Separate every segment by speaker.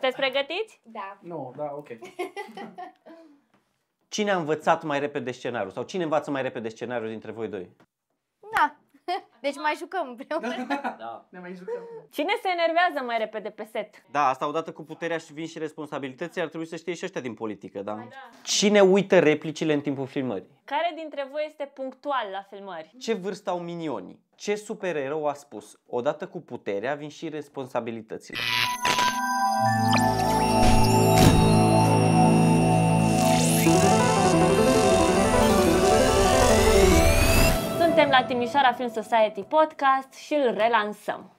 Speaker 1: Sunteți pregătiți? Da. Nu,
Speaker 2: no, da, ok.
Speaker 3: Cine a învățat mai repede scenariul? Sau cine învață mai repede scenariul dintre voi doi?
Speaker 1: Da. Deci mai jucăm împreună. Da. Ne mai jucăm. Cine se enervează mai repede pe set?
Speaker 3: Da, asta odată cu puterea și vin și responsabilității ar trebui să știe și ăștia din politică, da? da. Cine uită replicile în timpul filmării?
Speaker 1: Care dintre voi este punctual la filmări?
Speaker 3: Ce vârstă au minionii? Ce supererou a spus? Odată cu puterea vin și responsabilitățile.
Speaker 1: Suntem la Timișoara Film Society Podcast și îl relansăm.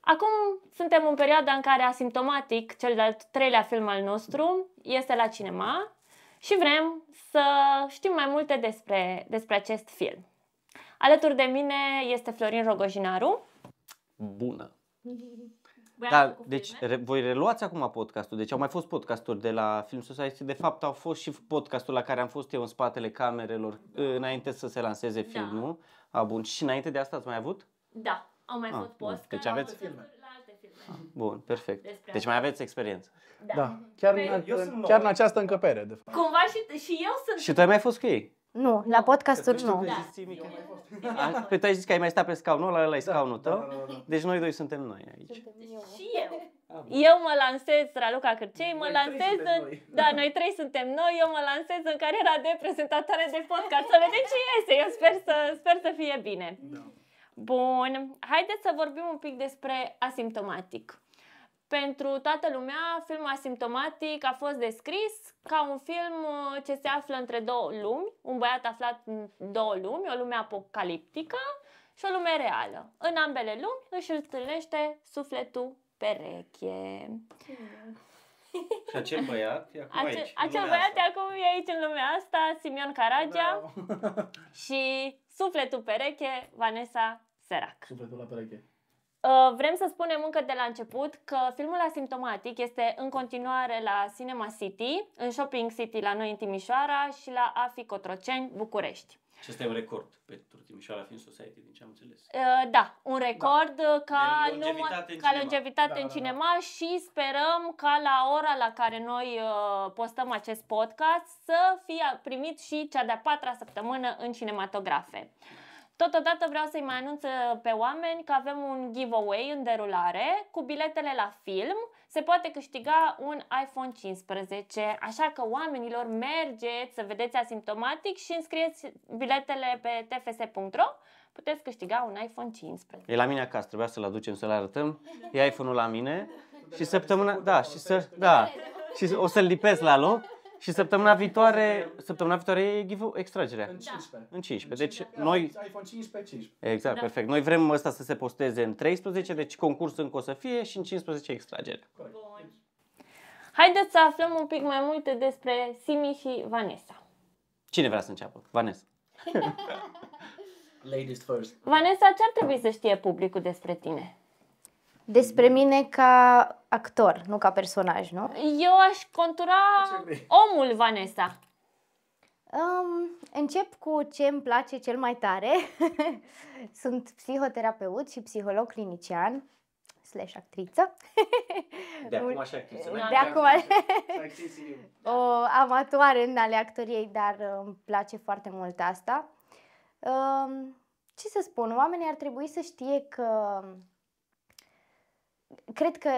Speaker 1: Acum suntem în perioada în care asimptomatic, cel de-al treilea film al nostru, este la cinema și vrem să știm mai multe despre, despre acest film. Alături de mine este Florin Rogojinaru. Bună! Da,
Speaker 3: deci re, voi reluați acum podcastul. Deci au mai fost podcasturi de la Film Society. De fapt, au fost și podcastul la care am fost eu în spatele camerelor da. Uh, înainte să se lanseze da. filmul. A, ah, bun. Și înainte de asta ați mai avut?
Speaker 1: Da, au mai A, ah, fost podcast. Deci aveți filme. La alte
Speaker 3: filme. Ah, bun, perfect. Despre deci mai aveți experiență.
Speaker 1: Da. da.
Speaker 2: Chiar, Pe în, chiar în
Speaker 3: această încăpere, de
Speaker 1: fapt. Cumva și, și
Speaker 4: eu sunt... Și
Speaker 3: tu ai mai fost cu ei?
Speaker 4: Nu, la podcasturi nu. Da.
Speaker 3: Păi tu ai zis că ai mai stat pe scaunul ăla, ăla e da. scaunul tău. Da, da, da, da, Deci noi doi suntem noi
Speaker 1: aici. Suntem deci eu. Și eu. Ah, eu mă lansez, Raluca Cârcei, mă lansez în... Da, noi trei suntem noi, eu mă lansez în cariera de prezentatoare de podcast. Să vedem ce iese, eu sper să, sper să fie bine. Da. Bun, haideți să vorbim un pic despre asimptomatic. Pentru toată lumea, filmul asimptomatic a fost descris ca un film uh, ce se află între două lumi, un băiat aflat în două lumi, o lume apocaliptică și o lume reală. În ambele lumi își întâlnește sufletul pereche.
Speaker 3: Și acel băiat e acum Ace- aici, Acel băiat asta.
Speaker 1: e acum aici în lumea asta, Simion Caragia da. și sufletul pereche, Vanessa serac
Speaker 2: Sufletul la pereche.
Speaker 1: Uh, vrem să spunem încă de la început că filmul Asimptomatic este în continuare la Cinema City, în Shopping City la noi în Timișoara și la AFI Cotroceni, București.
Speaker 3: Și ăsta e un record pentru Timișoara Film Society, din ce am înțeles.
Speaker 1: Uh, da, un record da. Uh, ca de longevitate, num- în, ca cinema. longevitate da, în da, da. cinema da. și sperăm ca la ora la care noi postăm acest podcast să fie primit și cea de-a patra săptămână în cinematografe. Da. Totodată vreau să-i mai anunț uh, pe oameni că avem un giveaway în derulare cu biletele la film. Se poate câștiga un iPhone 15, așa că oamenilor mergeți să vedeți asimptomatic și înscrieți biletele pe tfs.ro puteți câștiga un iPhone 15.
Speaker 3: E la mine acasă, trebuia să-l aducem, să-l arătăm. E iPhone-ul la mine și săptămâna, da, și să, da, și o să-l lipesc la loc și săptămâna viitoare, săptămâna viitoare e give extragerea. În 15. Da. În 15. Deci da. noi
Speaker 2: iPhone 15 15. Exact, da. perfect.
Speaker 3: Noi vrem ăsta să se posteze în 13, deci concursul încă o să fie și în 15 extragere.
Speaker 1: Bun. Haideți să aflăm un pic mai multe despre Simi și Vanessa.
Speaker 3: Cine vrea să înceapă? Vanessa. Ladies first.
Speaker 1: Vanessa, ce ar trebui să știe publicul despre tine? Despre mine ca actor,
Speaker 4: nu ca personaj, nu?
Speaker 1: Eu aș contura omul Vanessa.
Speaker 4: Um, încep cu ce îmi place cel mai tare. Sunt psihoterapeut și psiholog clinician slash actriță. De acum așa actriță. De, de acum așa. o amatoare în ale actoriei, dar uh, îmi place foarte mult asta. Um, ce să spun, oamenii ar trebui să știe că cred că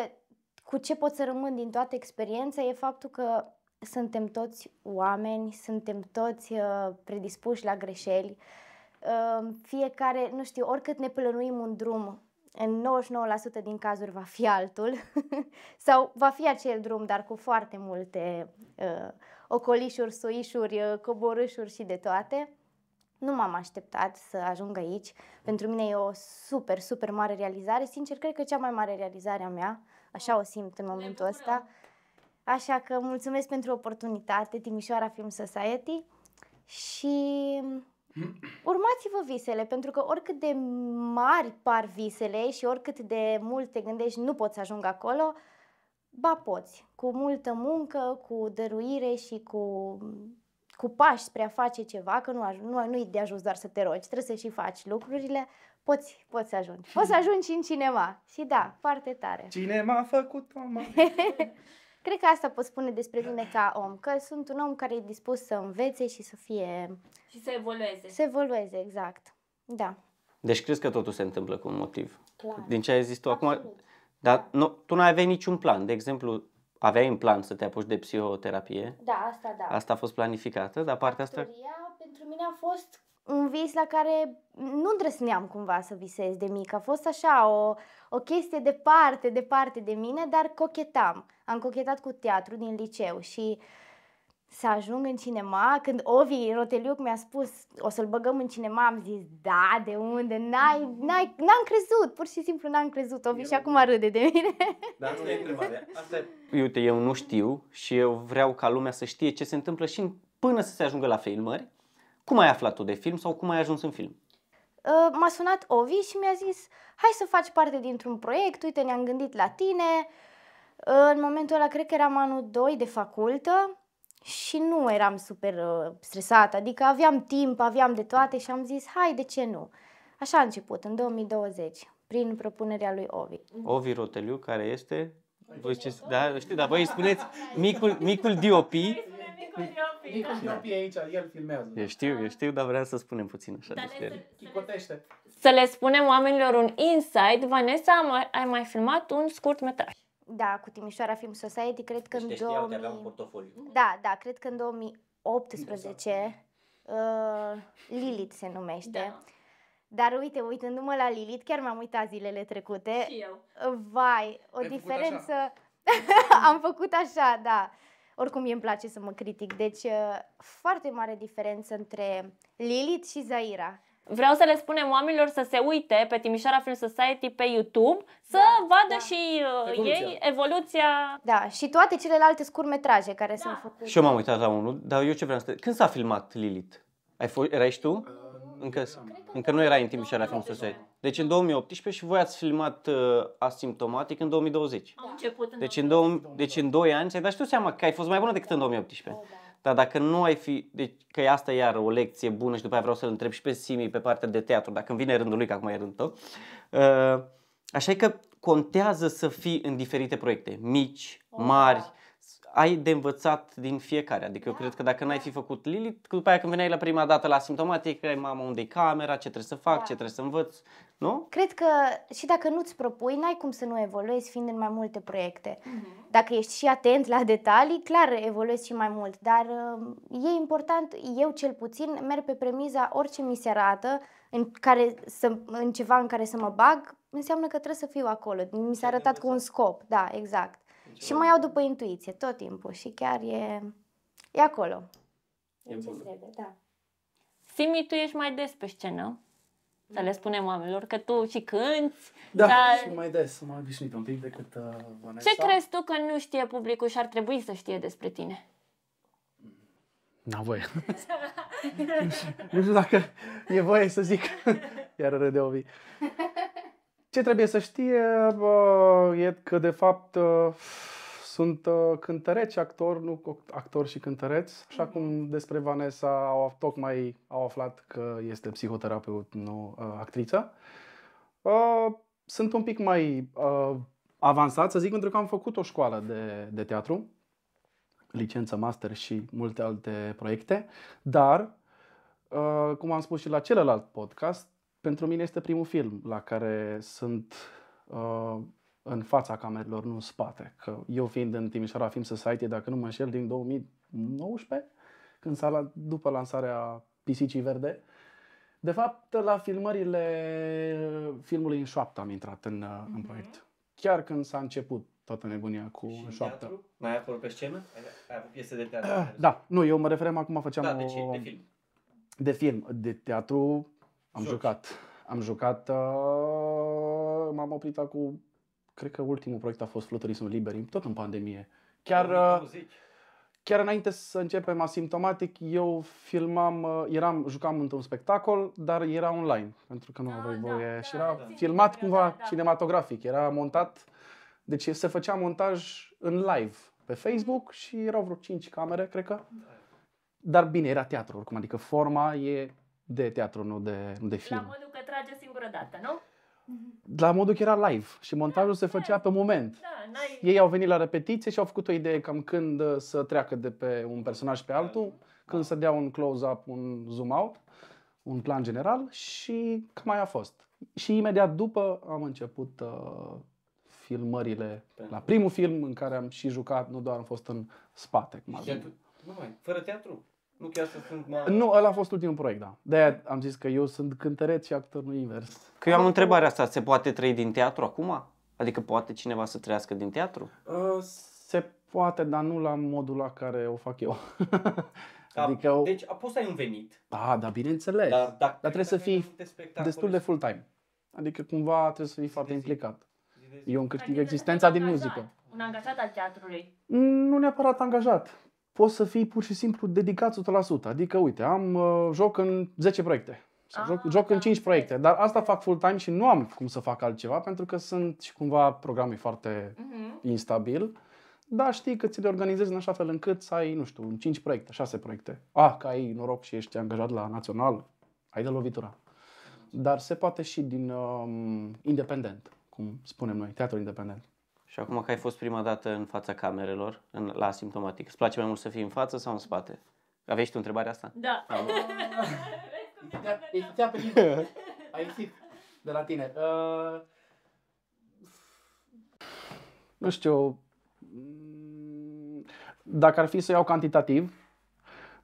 Speaker 4: cu ce pot să rămân din toată experiența e faptul că suntem toți oameni, suntem toți uh, predispuși la greșeli. Uh, fiecare, nu știu, oricât ne plănuim un drum, în 99% din cazuri va fi altul sau va fi acel drum, dar cu foarte multe uh, ocolișuri, suișuri, uh, coborâșuri și de toate. Nu m-am așteptat să ajung aici. Pentru mine e o super, super mare realizare. Sincer, cred că cea mai mare realizare a mea Așa o simt în momentul ăsta. Așa că mulțumesc pentru oportunitate, Timișoara Film Society și urmați-vă visele, pentru că oricât de mari par visele și oricât de mult te gândești nu poți să acolo, ba poți, cu multă muncă, cu dăruire și cu cu pași spre a face ceva, că nu, nu, nu e de ajuns doar să te rogi, trebuie să și faci lucrurile, poți, poți să ajungi. Poți să ajungi și în cinema. Și da, foarte tare. Cinema a făcut mama. Cred că asta pot spune despre tine ca om, că sunt un om care e dispus să învețe și să fie...
Speaker 1: Și să evolueze.
Speaker 4: Să evolueze, exact. Da.
Speaker 3: Deci crezi că totul se întâmplă cu un motiv. Clar. Din ce ai zis tu Absolut. acum... Dar da. nu, tu nu avea niciun plan. De exemplu, aveai în plan să te apuci de psihoterapie.
Speaker 1: Da, asta da.
Speaker 3: Asta a fost planificată, dar partea asta...
Speaker 4: Istoria pentru mine a fost un vis la care nu îndrăsneam cumva să visez de mic. A fost așa o, o chestie departe, departe de mine, dar cochetam. Am cochetat cu teatru din liceu și uh, să ajung în cinema, când Ovi Roteliuc mi-a spus o să-l băgăm în cinema, am zis da, de unde, n-ai, n-ai, n-am crezut, pur și simplu n-am crezut, Ovi eu... și acum râde de mine.
Speaker 3: Da, asta e întrebarea, asta e... Uite, eu nu știu și eu vreau ca lumea să știe ce se întâmplă și până să se ajungă la filmări, cum ai aflat tu de film sau cum ai ajuns în film?
Speaker 4: Uh, m-a sunat Ovi și mi-a zis, hai să faci parte dintr-un proiect, uite, ne-am gândit la tine. Uh, în momentul ăla, cred că eram anul 2 de facultă, și nu eram super uh, stresată, adică aveam timp, aveam de toate și am zis, hai, de ce nu? Așa a început, în 2020, prin propunerea lui Ovi. Mhm.
Speaker 3: Ovi Roteliu, care este? Voi ce, da, știu, dar voi îi spuneți micul, micul DOP. Micul
Speaker 4: DOP da. aici,
Speaker 2: el filmează. Eu
Speaker 3: știu, eu știu, dar vreau să spunem puțin așa dar despre
Speaker 2: el.
Speaker 1: Să le spunem oamenilor un insight. Vanessa, ai mai filmat un scurt metraj da, cu
Speaker 4: Timișoara Film Society, cred că deci în 2000... Știau, portofoliu. Da, da, cred că în 2018 exact. uh, Lilith se numește. Da. Dar uite, uitându-mă la Lilith, chiar m-am uitat zilele trecute. Și eu. Uh, vai, o Ai diferență. Făcut Am făcut așa, da. Oricum, mie îmi place să mă critic. Deci, uh, foarte
Speaker 1: mare diferență între Lilith și Zaira vreau să le spunem oamenilor să se uite pe Timișoara Film Society pe YouTube, să da, vadă da. și uh, evoluția. ei evoluția. Da, și toate celelalte scurmetraje care da. sunt făcute. Și
Speaker 3: eu m-am uitat la unul, dar eu ce vreau să... Când s-a filmat Lilith? Ai f- erai și tu? încă, uh, încă nu era în Timișoara Film Society. Deci în 2018 și voi ați filmat uh, asimptomatic în 2020. Am
Speaker 1: început în deci,
Speaker 3: în dou- deci în 2 ani ți-ai dat și tu seama că ai fost mai bună decât în 2018. Oh, da dar dacă nu ai fi, deci că asta iar o lecție bună și după aia vreau să-l întreb și pe Simi pe partea de teatru, dacă îmi vine rândul lui, că acum e rândul tău, uh, așa că contează să fii în diferite proiecte, mici, oh. mari, ai de învățat din fiecare. Adică eu da, cred că dacă n-ai da. fi făcut Lilith, după aia când veneai la prima dată la simptomatic, ai mama unde e camera, ce trebuie să fac, da. ce trebuie să învăț,
Speaker 4: nu? Cred că și dacă nu-ți propui, n-ai cum să nu evoluezi fiind în mai multe proiecte. Mm-hmm. Dacă ești și atent la detalii, clar evoluezi și mai mult, dar uh, e important, eu cel puțin merg pe premiza orice mi se arată, în, care să, în ceva în care să mă bag, înseamnă că trebuie să fiu acolo. Mi s-a arătat cu un scop, da, exact. Și mă iau după intuiție tot timpul și chiar e, e acolo.
Speaker 1: E ce trebuie, da. Simi, tu ești mai des pe scenă. Să le spunem oamenilor că tu și cânti. Da, dar... și
Speaker 2: mai des, m-am obișnuit un pic decât uh, Vanessa. Ce crezi
Speaker 1: tu că nu știe publicul și ar trebui să știe despre tine? N-am voie.
Speaker 2: nu știu dacă e voie să zic. Iar râde Ovi. Ce trebuie să știe e că, de fapt, ă, sunt ă, cântăreți, actor, nu actor și cântăreți, așa cum mhm. despre Vanessa au, tocmai au aflat că este psihoterapeut, nu ă, actriță. Sunt un pic mai avansat, să zic, pentru că am făcut o școală de, de teatru, licență, master și multe alte proiecte, dar, cum am spus și la celălalt podcast, pentru mine este primul film la care sunt uh, în fața camerelor, nu în spate. Că eu fiind în Timișoara Film Society, dacă nu mă înșel, din 2019, când s-a, după lansarea Pisicii Verde, de fapt, la filmările filmului în șoaptă am intrat în, mm-hmm. în mhm. proiect. Chiar când s-a început toată nebunia cu și șoaptă. Teatru?
Speaker 3: Mai acolo pe scenă? Ai, ai piese de teatru?
Speaker 2: Da, nu, eu mă referem acum, făceam da, de, ce? O... de film. De film, de teatru am Joc. jucat. Am jucat, uh, m-am oprit acum, cred că ultimul proiect a fost Fluturism Liberim, tot în pandemie.
Speaker 1: Chiar, uh,
Speaker 2: chiar înainte să începem asimptomatic, eu filmam, uh, eram, jucam într-un spectacol, dar era online, pentru că nu aveai da, voie da, și da, era da. filmat da, cumva da, da. cinematografic, era montat, deci se făcea montaj în live pe Facebook și erau vreo 5 camere, cred că. Dar bine, era teatru oricum, adică forma e de teatru, nu de, nu de film. La modul
Speaker 1: că trage singură dată, nu?
Speaker 2: La modul că era live și montajul da, se făcea da, pe moment. Da, Ei au venit la repetiție și au făcut o idee cam când uh, să treacă de pe un personaj pe altul, da. când să dea un close-up, un zoom-out, un plan general și cam aia a fost. Și imediat după am început uh, filmările la primul film în care am și jucat, nu doar am fost în spate. Cum
Speaker 3: Nu mai, fără teatru? Nu chiar să sunt mai... Nu,
Speaker 2: ăla a fost ultimul proiect, da. de am zis că eu sunt cântăreț și actor, nu invers. Că eu am întrebarea
Speaker 3: asta, se poate trăi din teatru acum? Adică poate cineva să trăiască din teatru?
Speaker 2: Uh, se poate, dar nu la modul la care o fac eu.
Speaker 3: Da, adică o... Deci
Speaker 2: poți să ai un venit. Da, da, bineînțeles. Dar, da, dar trebuie să fii destul de full-time. Adică cumva trebuie să fii foarte implicat. Eu încât adică existența din muzică.
Speaker 1: Un angajat al teatrului.
Speaker 2: Nu neapărat angajat poți să fii pur și simplu dedicat 100%. Adică, uite, am uh, joc în 10 proiecte. Sau ah, joc, joc da. în 5 proiecte, dar asta fac full-time și nu am cum să fac altceva pentru că sunt și cumva programul foarte uh-huh. instabil. Dar știi că ți le organizezi în așa fel încât să ai, nu știu, 5 proiecte, 6 proiecte. Ah, că ai noroc și ești angajat la național, ai de lovitura. Dar se poate și din um, independent, cum spunem noi, teatru independent.
Speaker 3: Și acum că ai fost prima dată în fața camerelor, în, la asimptomatic, îți place mai mult să fii în față sau în spate? Aveai și tu întrebarea asta? Da. Am...
Speaker 2: Ah, Ți-a pe Ai ieșit de la tine. Uh... Nu știu. Dacă ar fi să iau cantitativ,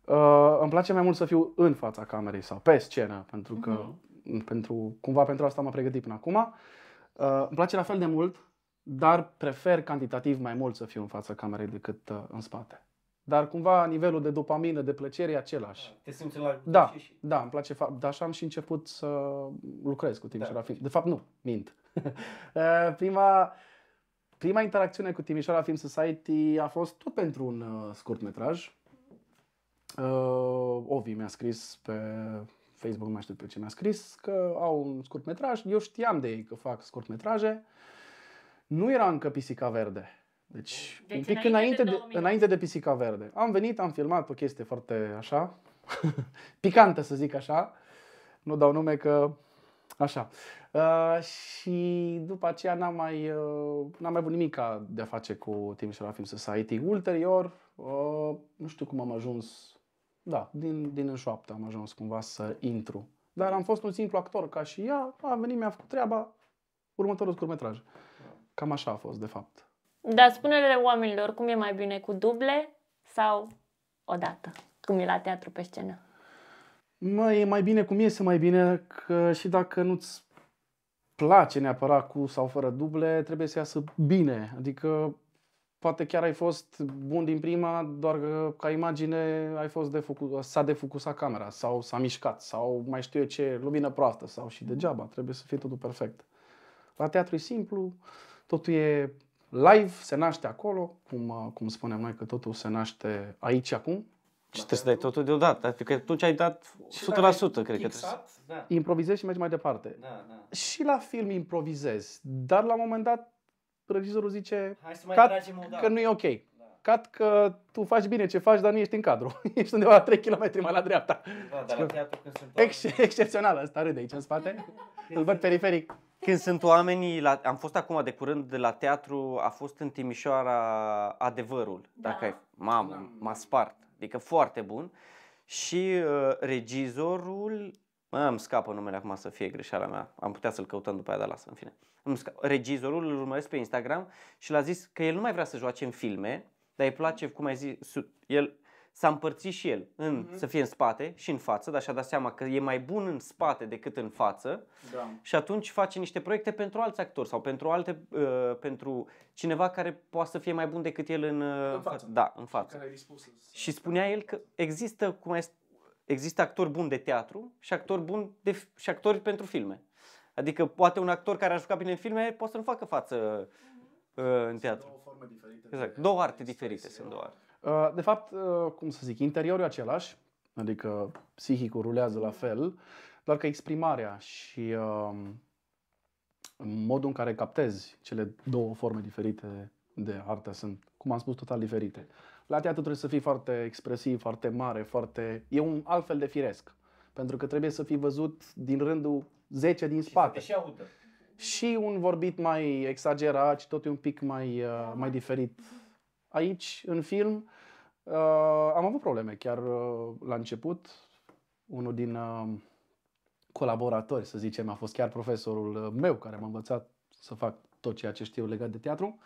Speaker 2: uh, îmi place mai mult să fiu în fața camerei sau pe scenă, pentru că uh-huh. pentru, cumva pentru asta m-am pregătit până acum. Uh, îmi place la fel de mult dar prefer cantitativ mai mult să fiu în fața camerei decât uh, în spate. Dar cumva nivelul de dopamină, de plăcere e același. Da, te simți la Da, și... da, îmi place. Fa- dar așa am și început să lucrez cu Timișoara. Da. De fapt, nu, mint. Eh, prima, prima interacțiune cu Timișoara Film Society a fost tot pentru un scurt metraj. Uh, eh, Ovi mi-a scris pe Facebook, nu mai știu pe ce mi-a scris, că au un scurt metraj. Eu știam de ei că fac scurt metraje. Uh, nu era încă pisica verde. Deci, deci un pic înainte, de, de înainte de pisica verde. Am venit, am filmat o chestie foarte așa, picantă să zic așa, nu dau nume că așa. Uh, și după aceea n-am mai, uh, n-am mai avut nimic de a face cu Team Film Society. Ulterior, uh, nu știu cum am ajuns, da, din, din înșoaptă am ajuns cumva să intru. Dar am fost un simplu actor ca și ea, a venit, mi-a făcut treaba, următorul scurtmetraj. metraj. Cam așa a fost, de fapt.
Speaker 1: Dar spune-le oamenilor cum e mai bine cu duble sau odată, cum e la teatru pe scenă.
Speaker 2: Mai, e mai bine cum iese mai bine, că și dacă nu-ți place neapărat cu sau fără duble, trebuie să iasă bine. Adică poate chiar ai fost bun din prima, doar că ca imagine ai fost defocu- s-a defocusat camera sau s-a mișcat sau mai știu eu ce, lumină proastă sau și degeaba, trebuie să fie totul perfect. La teatru e simplu, Totul e live, se naște acolo, cum, uh, cum spunem noi că totul se naște aici acum. Și trebuie să dai totul deodată, adică tu ce ai dat 100%, și cred fixat, că trebuie da. Improvizezi și mergi mai departe. Da, da. Și la film improvizezi, dar la un moment dat regizorul zice Hai să mai că nu e ok. Da. Cat că tu faci bine ce faci, dar nu ești în cadru. Ești undeva la 3 km mai la
Speaker 3: dreapta. Da, dar la când sunt...
Speaker 2: Ex- excepțional, asta râde aici în spate.
Speaker 3: Îl văd periferic. Când sunt oamenii, la, am fost acum de curând de la teatru, a fost în Timișoara Adevărul, da. dacă ai, mamă, da. m-a spart, adică foarte bun. Și uh, regizorul, mă, îmi scapă numele acum să fie greșeala mea, am putea să-l căutăm după aia, dar lasă, în fine. Îmi sca- regizorul îl urmăresc pe Instagram și l-a zis că el nu mai vrea să joace în filme, dar îi place, cum ai zis, el s-a împărțit și el în, mm-hmm. să fie în spate și în față, dar și-a dat seama că e mai bun în spate decât în față da. și atunci face niște proiecte pentru alți actori sau pentru alte uh, pentru cineva care poate să fie mai bun decât el în, uh, în față. Da, în față. Care Și spunea el că există cum este, există actor bun de teatru și actor bun de, și actori pentru filme. Adică poate un actor care a jucat bine în filme poate să nu facă față mhm. uh, în sunt teatru. Două forme diferite. Exact, două arte diferite da. sunt două arte.
Speaker 2: Uh, de fapt, uh, cum să zic, interiorul e același, adică psihicul rulează la fel, doar că exprimarea și um, modul în care captezi cele două forme diferite de artă sunt, cum am spus, total diferite. La teatru trebuie să fii foarte expresiv, foarte mare, foarte... E un alt fel de firesc. Pentru că trebuie să fii văzut din rândul 10 din și spate. Și audă. Și un vorbit mai exagerat și tot e un pic mai, uh, mai diferit aici, în film, uh, am avut probleme chiar uh, la început. Unul din uh, colaboratori, să zicem, a fost chiar profesorul uh, meu care m-a învățat să fac tot ceea ce știu legat de teatru.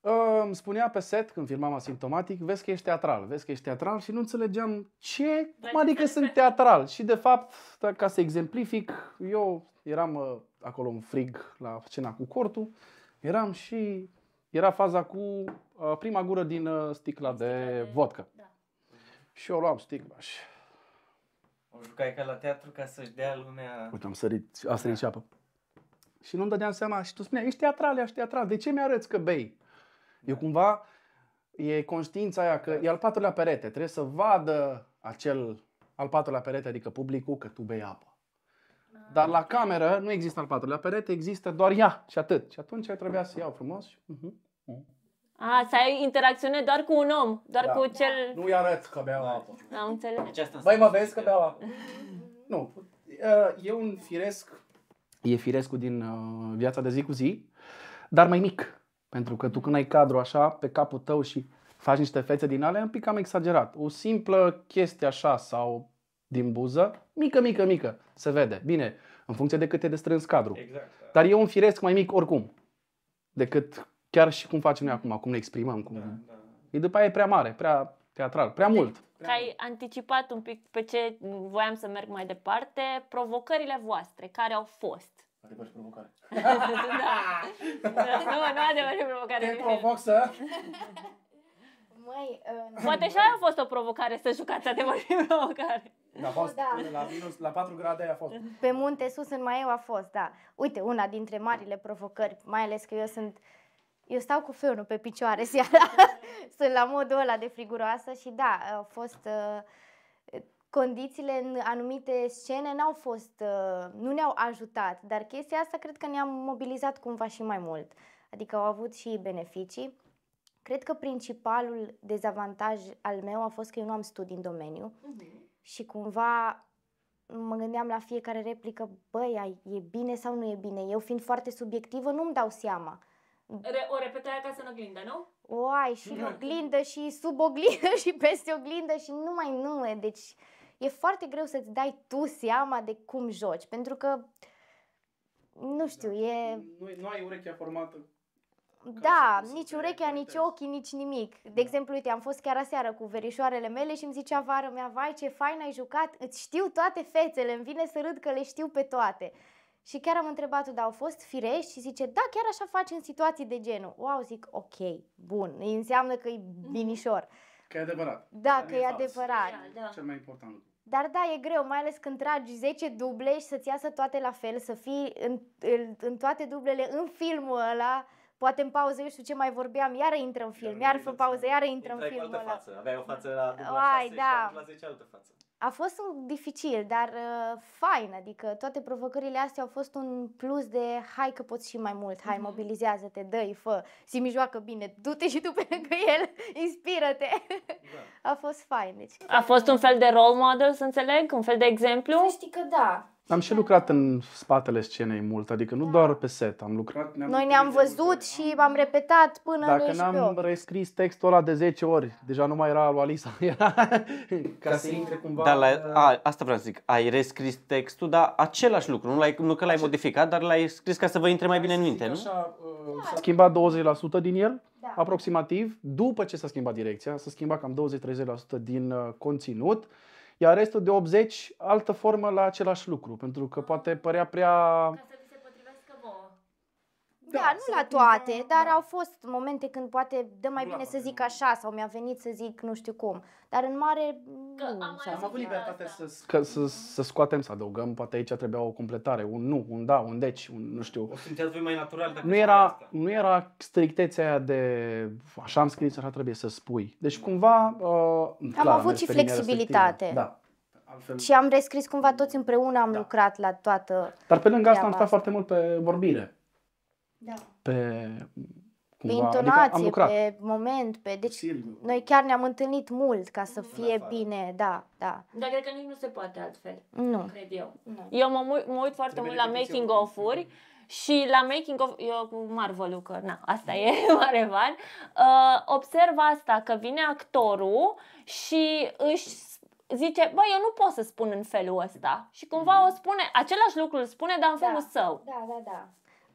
Speaker 2: Uh, spunea pe set, când filmam asimptomatic, vezi că ești teatral, vezi că ești teatral și nu înțelegeam ce, cum adică sunt teatral. Și de fapt, da, ca să exemplific, eu eram uh, acolo în frig la scena cu cortul, eram și era faza cu uh, prima gură din uh, sticla, sticla de, de vodka. Da. Și eu luam sticla și...
Speaker 3: O jucai ca la teatru ca să-și dea lumea... Uite, am
Speaker 2: sărit, asta da. înceapă. Și nu-mi dădeam seama și tu spuneai, ești teatral, ești teatral, de ce mi-arăți că bei? Da. Eu cumva, e conștiința aia că da. e al patrulea perete, trebuie să vadă acel al patrulea perete, adică publicul, că tu bei apă. Ah. Dar la cameră nu există al patrulea perete, există doar ea și atât. Și atunci trebuia să iau frumos. Uh-huh.
Speaker 1: A, să ai interacțiune doar cu un om, doar da. cu cel...
Speaker 2: Da. Nu-i arăt că beau apă. Am înțeles. Deci Băi, mă vezi că beau apă. Mhm. nu, e un firesc, e firesc din uh, viața de zi cu zi, dar mai mic. Pentru că tu când ai cadru așa pe capul tău și faci niște fețe din alea, un pic cam exagerat. O simplă chestie așa sau din buză, mică, mică, mică, se vede. Bine, în funcție de cât e de strâns cadru. Exact. Da. Dar e un firesc mai mic oricum decât chiar și cum facem noi acum, cum ne exprimăm. Cum... Da, da. da. E după aia e prea mare, prea teatral, prea mult. Că
Speaker 1: deci, ai anticipat un pic pe ce voiam să merg mai departe, provocările voastre, care au fost Adevăr provocare. da.
Speaker 4: Nu, nu adevăr provocare.
Speaker 1: Te provoc să... Măi, uh, Poate și aia a fost o provocare să jucați adevărat provocare.
Speaker 2: A da. fost da. la minus, la 4 grade a fost.
Speaker 4: Pe munte sus în eu a fost, da. Uite, una dintre marile provocări, mai ales că eu sunt eu stau cu feunul pe picioare seara, sunt la modul ăla de friguroasă și da, au fost uh, condițiile în anumite scene n-au fost, uh, nu ne-au ajutat, dar chestia asta cred că ne-a mobilizat cumva și mai mult. Adică au avut și beneficii. Cred că principalul dezavantaj al meu a fost că eu nu am studii în domeniu uh-huh. și cumva mă gândeam la fiecare replică, băi, e bine sau nu e bine? Eu fiind foarte subiectivă, nu-mi dau seama.
Speaker 1: Re- o repetai acasă în oglindă, nu?
Speaker 4: ai și în mhm. oglindă, și sub oglindă, și peste oglindă, și nu mai nu Deci e foarte greu să-ți dai tu seama de cum joci, pentru că, nu știu, da. e...
Speaker 2: Nu, nu ai urechea formată
Speaker 4: da, nici urechea, nici ochii, nici nimic. De da. exemplu, uite, am fost chiar aseară cu verișoarele mele și îmi zicea vară mea, vai ce fain ai jucat, îți știu toate fețele, îmi vine să râd că le știu pe toate. Și chiar am întrebat-o, dar au fost firești? Și zice, da, chiar așa faci în situații de genul. Wow, zic, ok, bun, îi înseamnă că e mhm. binișor.
Speaker 2: Că e adevărat. Da, că e adevărat. Da. Cel mai important lucru.
Speaker 4: Dar da, e greu, mai ales când tragi 10 duble și să-ți iasă toate la fel, să fii în, în, în toate dublele în filmul ăla poate în pauză, eu știu ce mai vorbeam, iară intră în film, iar fă pauză, exact. iară intră în film. Altă față. Aveai o față la dubla Ai, 6 da. și la 10 altă față. A fost un dificil, dar uh, fain, adică toate provocările astea au fost un plus de hai că poți și mai mult, hai, mhm. mobilizează-te, dă-i, fă, Simi joacă bine, du-te și tu pe lângă el, inspiră-te. Da. A fost fain. Deci, a fost
Speaker 1: un fel de role model, să înțeleg? Un fel de exemplu? Să știi că da,
Speaker 2: am și lucrat în spatele scenei mult, adică nu da. doar pe set, am lucrat... Ne-am Noi
Speaker 4: ne-am văzut da. și am repetat până Dacă n-am
Speaker 2: rescris textul ăla de 10 ori, deja nu mai era al lui Alisa, era ca să intre cumva... Dar
Speaker 3: la, a, asta vreau să zic, ai rescris textul, dar același lucru, nu, l-ai, nu că l-ai modificat, dar l-ai scris ca să vă intre mai bine în minte, nu? Așa,
Speaker 2: uh, da. s-a schimbat 20% din el, da. aproximativ, după ce s-a schimbat direcția, s-a schimbat cam 20-30% din uh, conținut, iar restul de 80, altă formă la același lucru, pentru că poate părea prea... Ca să
Speaker 1: da, da nu la toate, da,
Speaker 4: dar da. au fost momente când poate dă mai bine să zic așa sau mi-a venit să zic nu știu cum. Dar în mare că nu, am, am avut libertate să,
Speaker 2: să, să scoatem, să adăugăm, poate aici trebuia o completare, un nu, un da, un deci, un nu știu. O simțeați voi mai natural dacă nu era, asta. nu era strictețea aia de așa am scris, așa trebuie să spui. Deci mm. cumva... Uh, am clar, avut și flexibilitate. Da. Altfel...
Speaker 4: Și am rescris cumva toți împreună, am da. lucrat la toată... Dar pe lângă asta am stat asta.
Speaker 2: foarte mult pe vorbire da. pe cumva, pe adică intonație, adică pe
Speaker 4: moment, pe deci Silviu. noi chiar ne-am întâlnit mult ca să fie afară. bine, da, da.
Speaker 1: Dar cred că nici nu se poate altfel. Nu. Cred eu. Nu. Eu mă, uit, mă uit foarte mult la making of-uri și la making of, eu cu Marvelul, că na, asta e mare van, uh, observ asta, că vine actorul și își zice, bă, eu nu pot să spun în felul ăsta. Și cumva mm-hmm. o spune, același lucru îl spune, dar în da. felul da, său. Da,
Speaker 4: da, da.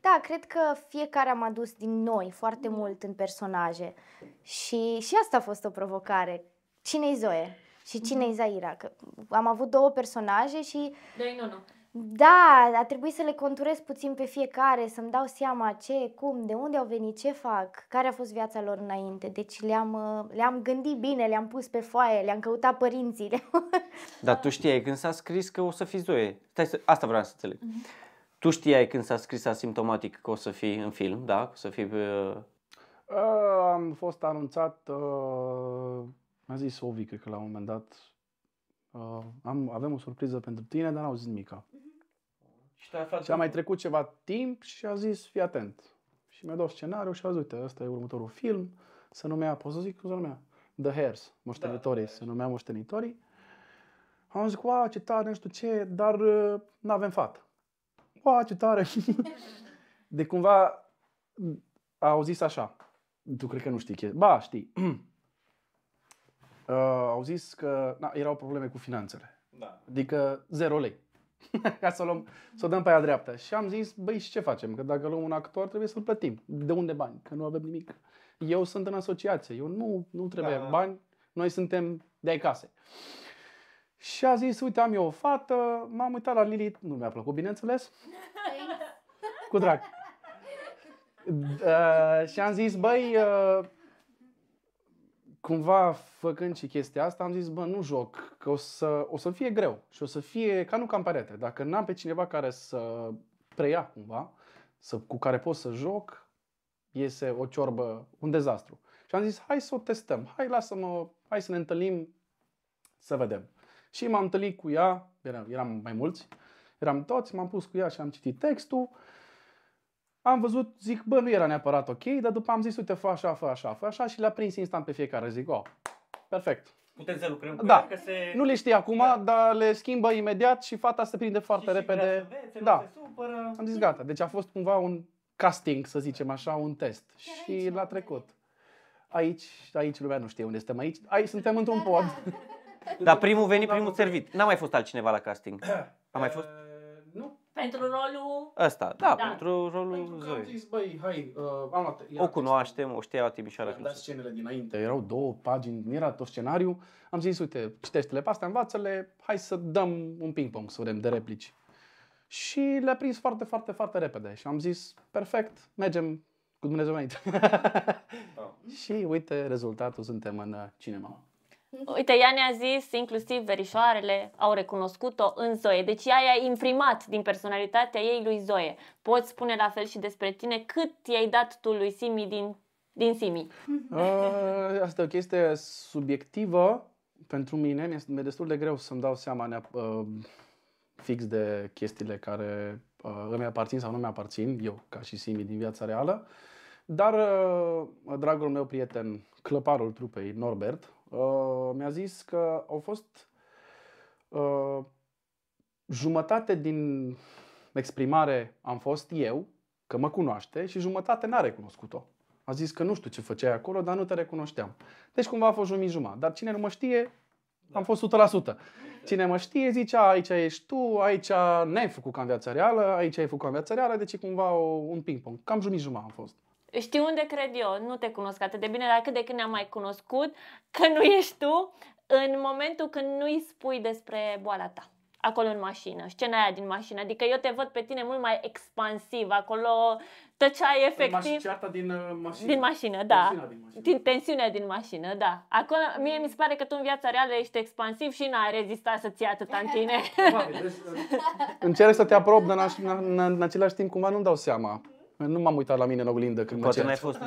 Speaker 4: Da, cred că fiecare am adus din noi foarte da. mult în personaje și, și asta a fost o provocare. cine e Zoe și mhm. cine-i Zaira? Că am avut două personaje și... Doi, nu, nu. Da, a trebuit să le conturez puțin pe fiecare, să-mi dau seama ce, cum, de unde au venit, ce fac, care a fost viața lor înainte. Deci le-am, uh, le-am gândit bine, le-am pus pe foaie, le-am căutat părinții.
Speaker 3: Dar tu știai când s-a scris că o să fii Zoe. Stai să... Asta vreau să înțeleg. Mm-hmm. Tu știai când s-a scris asimptomatic că o să fii în film, da? Că o să fii pe...
Speaker 2: Uh, am fost anunțat, uh, mi-a zis Ovi, cred că la un moment dat, uh, am, avem o surpriză pentru tine, dar n-au zis nimica. Și, și a mai trecut ceva timp și a zis, fii atent. Și mi-a dat scenariul și a zis, uite, ăsta e următorul film, se numea, pot să zic cum se numea? The Hairs, Moștenitorii, da, se da, numea Moștenitorii. Am zis, uau, ce tare, nu știu ce, dar uh, nu avem fată wow, ce tare! de cumva au zis așa, tu cred că nu știi chestia. Ba, știi. uh, au zis că na, erau probleme cu finanțele. Da. Adică zero lei. Ca să o, luăm, să o dăm pe aia dreaptă. Și am zis, băi, și ce facem? Că dacă luăm un actor, trebuie să-l plătim. De unde bani? Că nu avem nimic. Eu sunt în asociație, eu nu, nu trebuie da. bani. Noi suntem de ai case. Și a zis, uite, am eu o fată, m-am uitat la Lilith, nu mi-a plăcut, bineînțeles. Cu drag. Uh, și am zis, băi, uh, cumva făcând și chestia asta, am zis, bă, nu joc, că o să, o să fie greu și o să fie ca nu cam perete. Dacă n-am pe cineva care să preia cumva, să, cu care pot să joc, iese o ciorbă, un dezastru. Și am zis, hai să o testăm, hai lasă-mă, hai să ne întâlnim, să vedem. Și m-am întâlnit cu ea, eram, eram mai mulți, eram toți, m-am pus cu ea și am citit textul. Am văzut, zic, bă, nu era neapărat ok, dar după am zis, uite, fă așa, fă așa, fă așa și le-a prins instant pe fiecare, zic, oh, perfect.
Speaker 3: Putem să lucrăm cu da. că se... Nu le
Speaker 2: știi acum, da. dar le schimbă imediat și fata se prinde foarte și repede. Și vezi, da. se
Speaker 3: supără. Am zis, gata,
Speaker 2: deci a fost cumva un casting, să zicem așa, un test Chiar și l-a trecut. Aici,
Speaker 3: aici lumea nu știe unde suntem, aici, aici suntem într-un da, da, pod. Da.
Speaker 1: Dar primul venit,
Speaker 3: primul servit. N-a mai fost altcineva la casting. A mai fost? Uh,
Speaker 1: nu. Pentru rolul...
Speaker 3: Ăsta, da, da. pentru rolul pentru că Zoe. am zis, băi, hai, uh, am luat... O cunoaștem, o știa Timișoara. Am dat scenele
Speaker 2: dinainte, erau două pagini, nu era tot scenariu. Am zis, uite, citește-le pe astea, învață-le, hai să dăm un ping-pong, să vedem de replici. Și le-a prins foarte, foarte, foarte repede și am zis, perfect, mergem cu Dumnezeu înainte. Da. și uite, rezultatul, suntem în uh, cinema.
Speaker 1: Uite, ea ne-a zis, inclusiv verișoarele au recunoscut-o în Zoe. Deci ea i-a imprimat din personalitatea ei lui Zoe. Poți spune la fel și despre tine cât i-ai dat tu lui Simi din, din Simi.
Speaker 2: asta e o chestie subiectivă pentru mine. Mi-e, destul de greu să-mi dau seama ne a uh, fix de chestiile care uh, îmi aparțin sau nu mi aparțin, eu ca și Simi din viața reală. Dar uh, dragul meu prieten, clăparul trupei Norbert, Uh, mi-a zis că au fost uh, jumătate din exprimare am fost eu, că mă cunoaște, și jumătate n-a recunoscut-o. A zis că nu știu ce făceai acolo, dar nu te recunoșteam. Deci cumva a fost jumătate. Dar cine nu mă știe, da. am fost 100%. Cine mă știe zicea, aici ești tu, aici n-ai făcut ca în viața reală, aici ai făcut ca în viața reală, deci cumva un ping-pong. Cam jumătate am fost
Speaker 1: știu unde cred eu, nu te cunosc atât de bine, dar cât de când ne-am mai cunoscut, că nu ești tu, în momentul când nu îi spui despre boala ta acolo în mașină, scena aia din mașină. Adică eu te văd pe tine mult mai expansiv, acolo tăceai efectiv.
Speaker 2: din uh, mașină. Din mașină, da. din
Speaker 1: mașină. Din tensiunea din mașină, da. Acolo, mie mi se pare că tu în viața reală ești expansiv și n-ai rezistat să ții atât atâta în tine. Deci, uh,
Speaker 2: Încerc să te aprob, dar în același timp cumva nu-mi dau seama. Nu m-am uitat la mine în oglindă când Poate n-ai fost,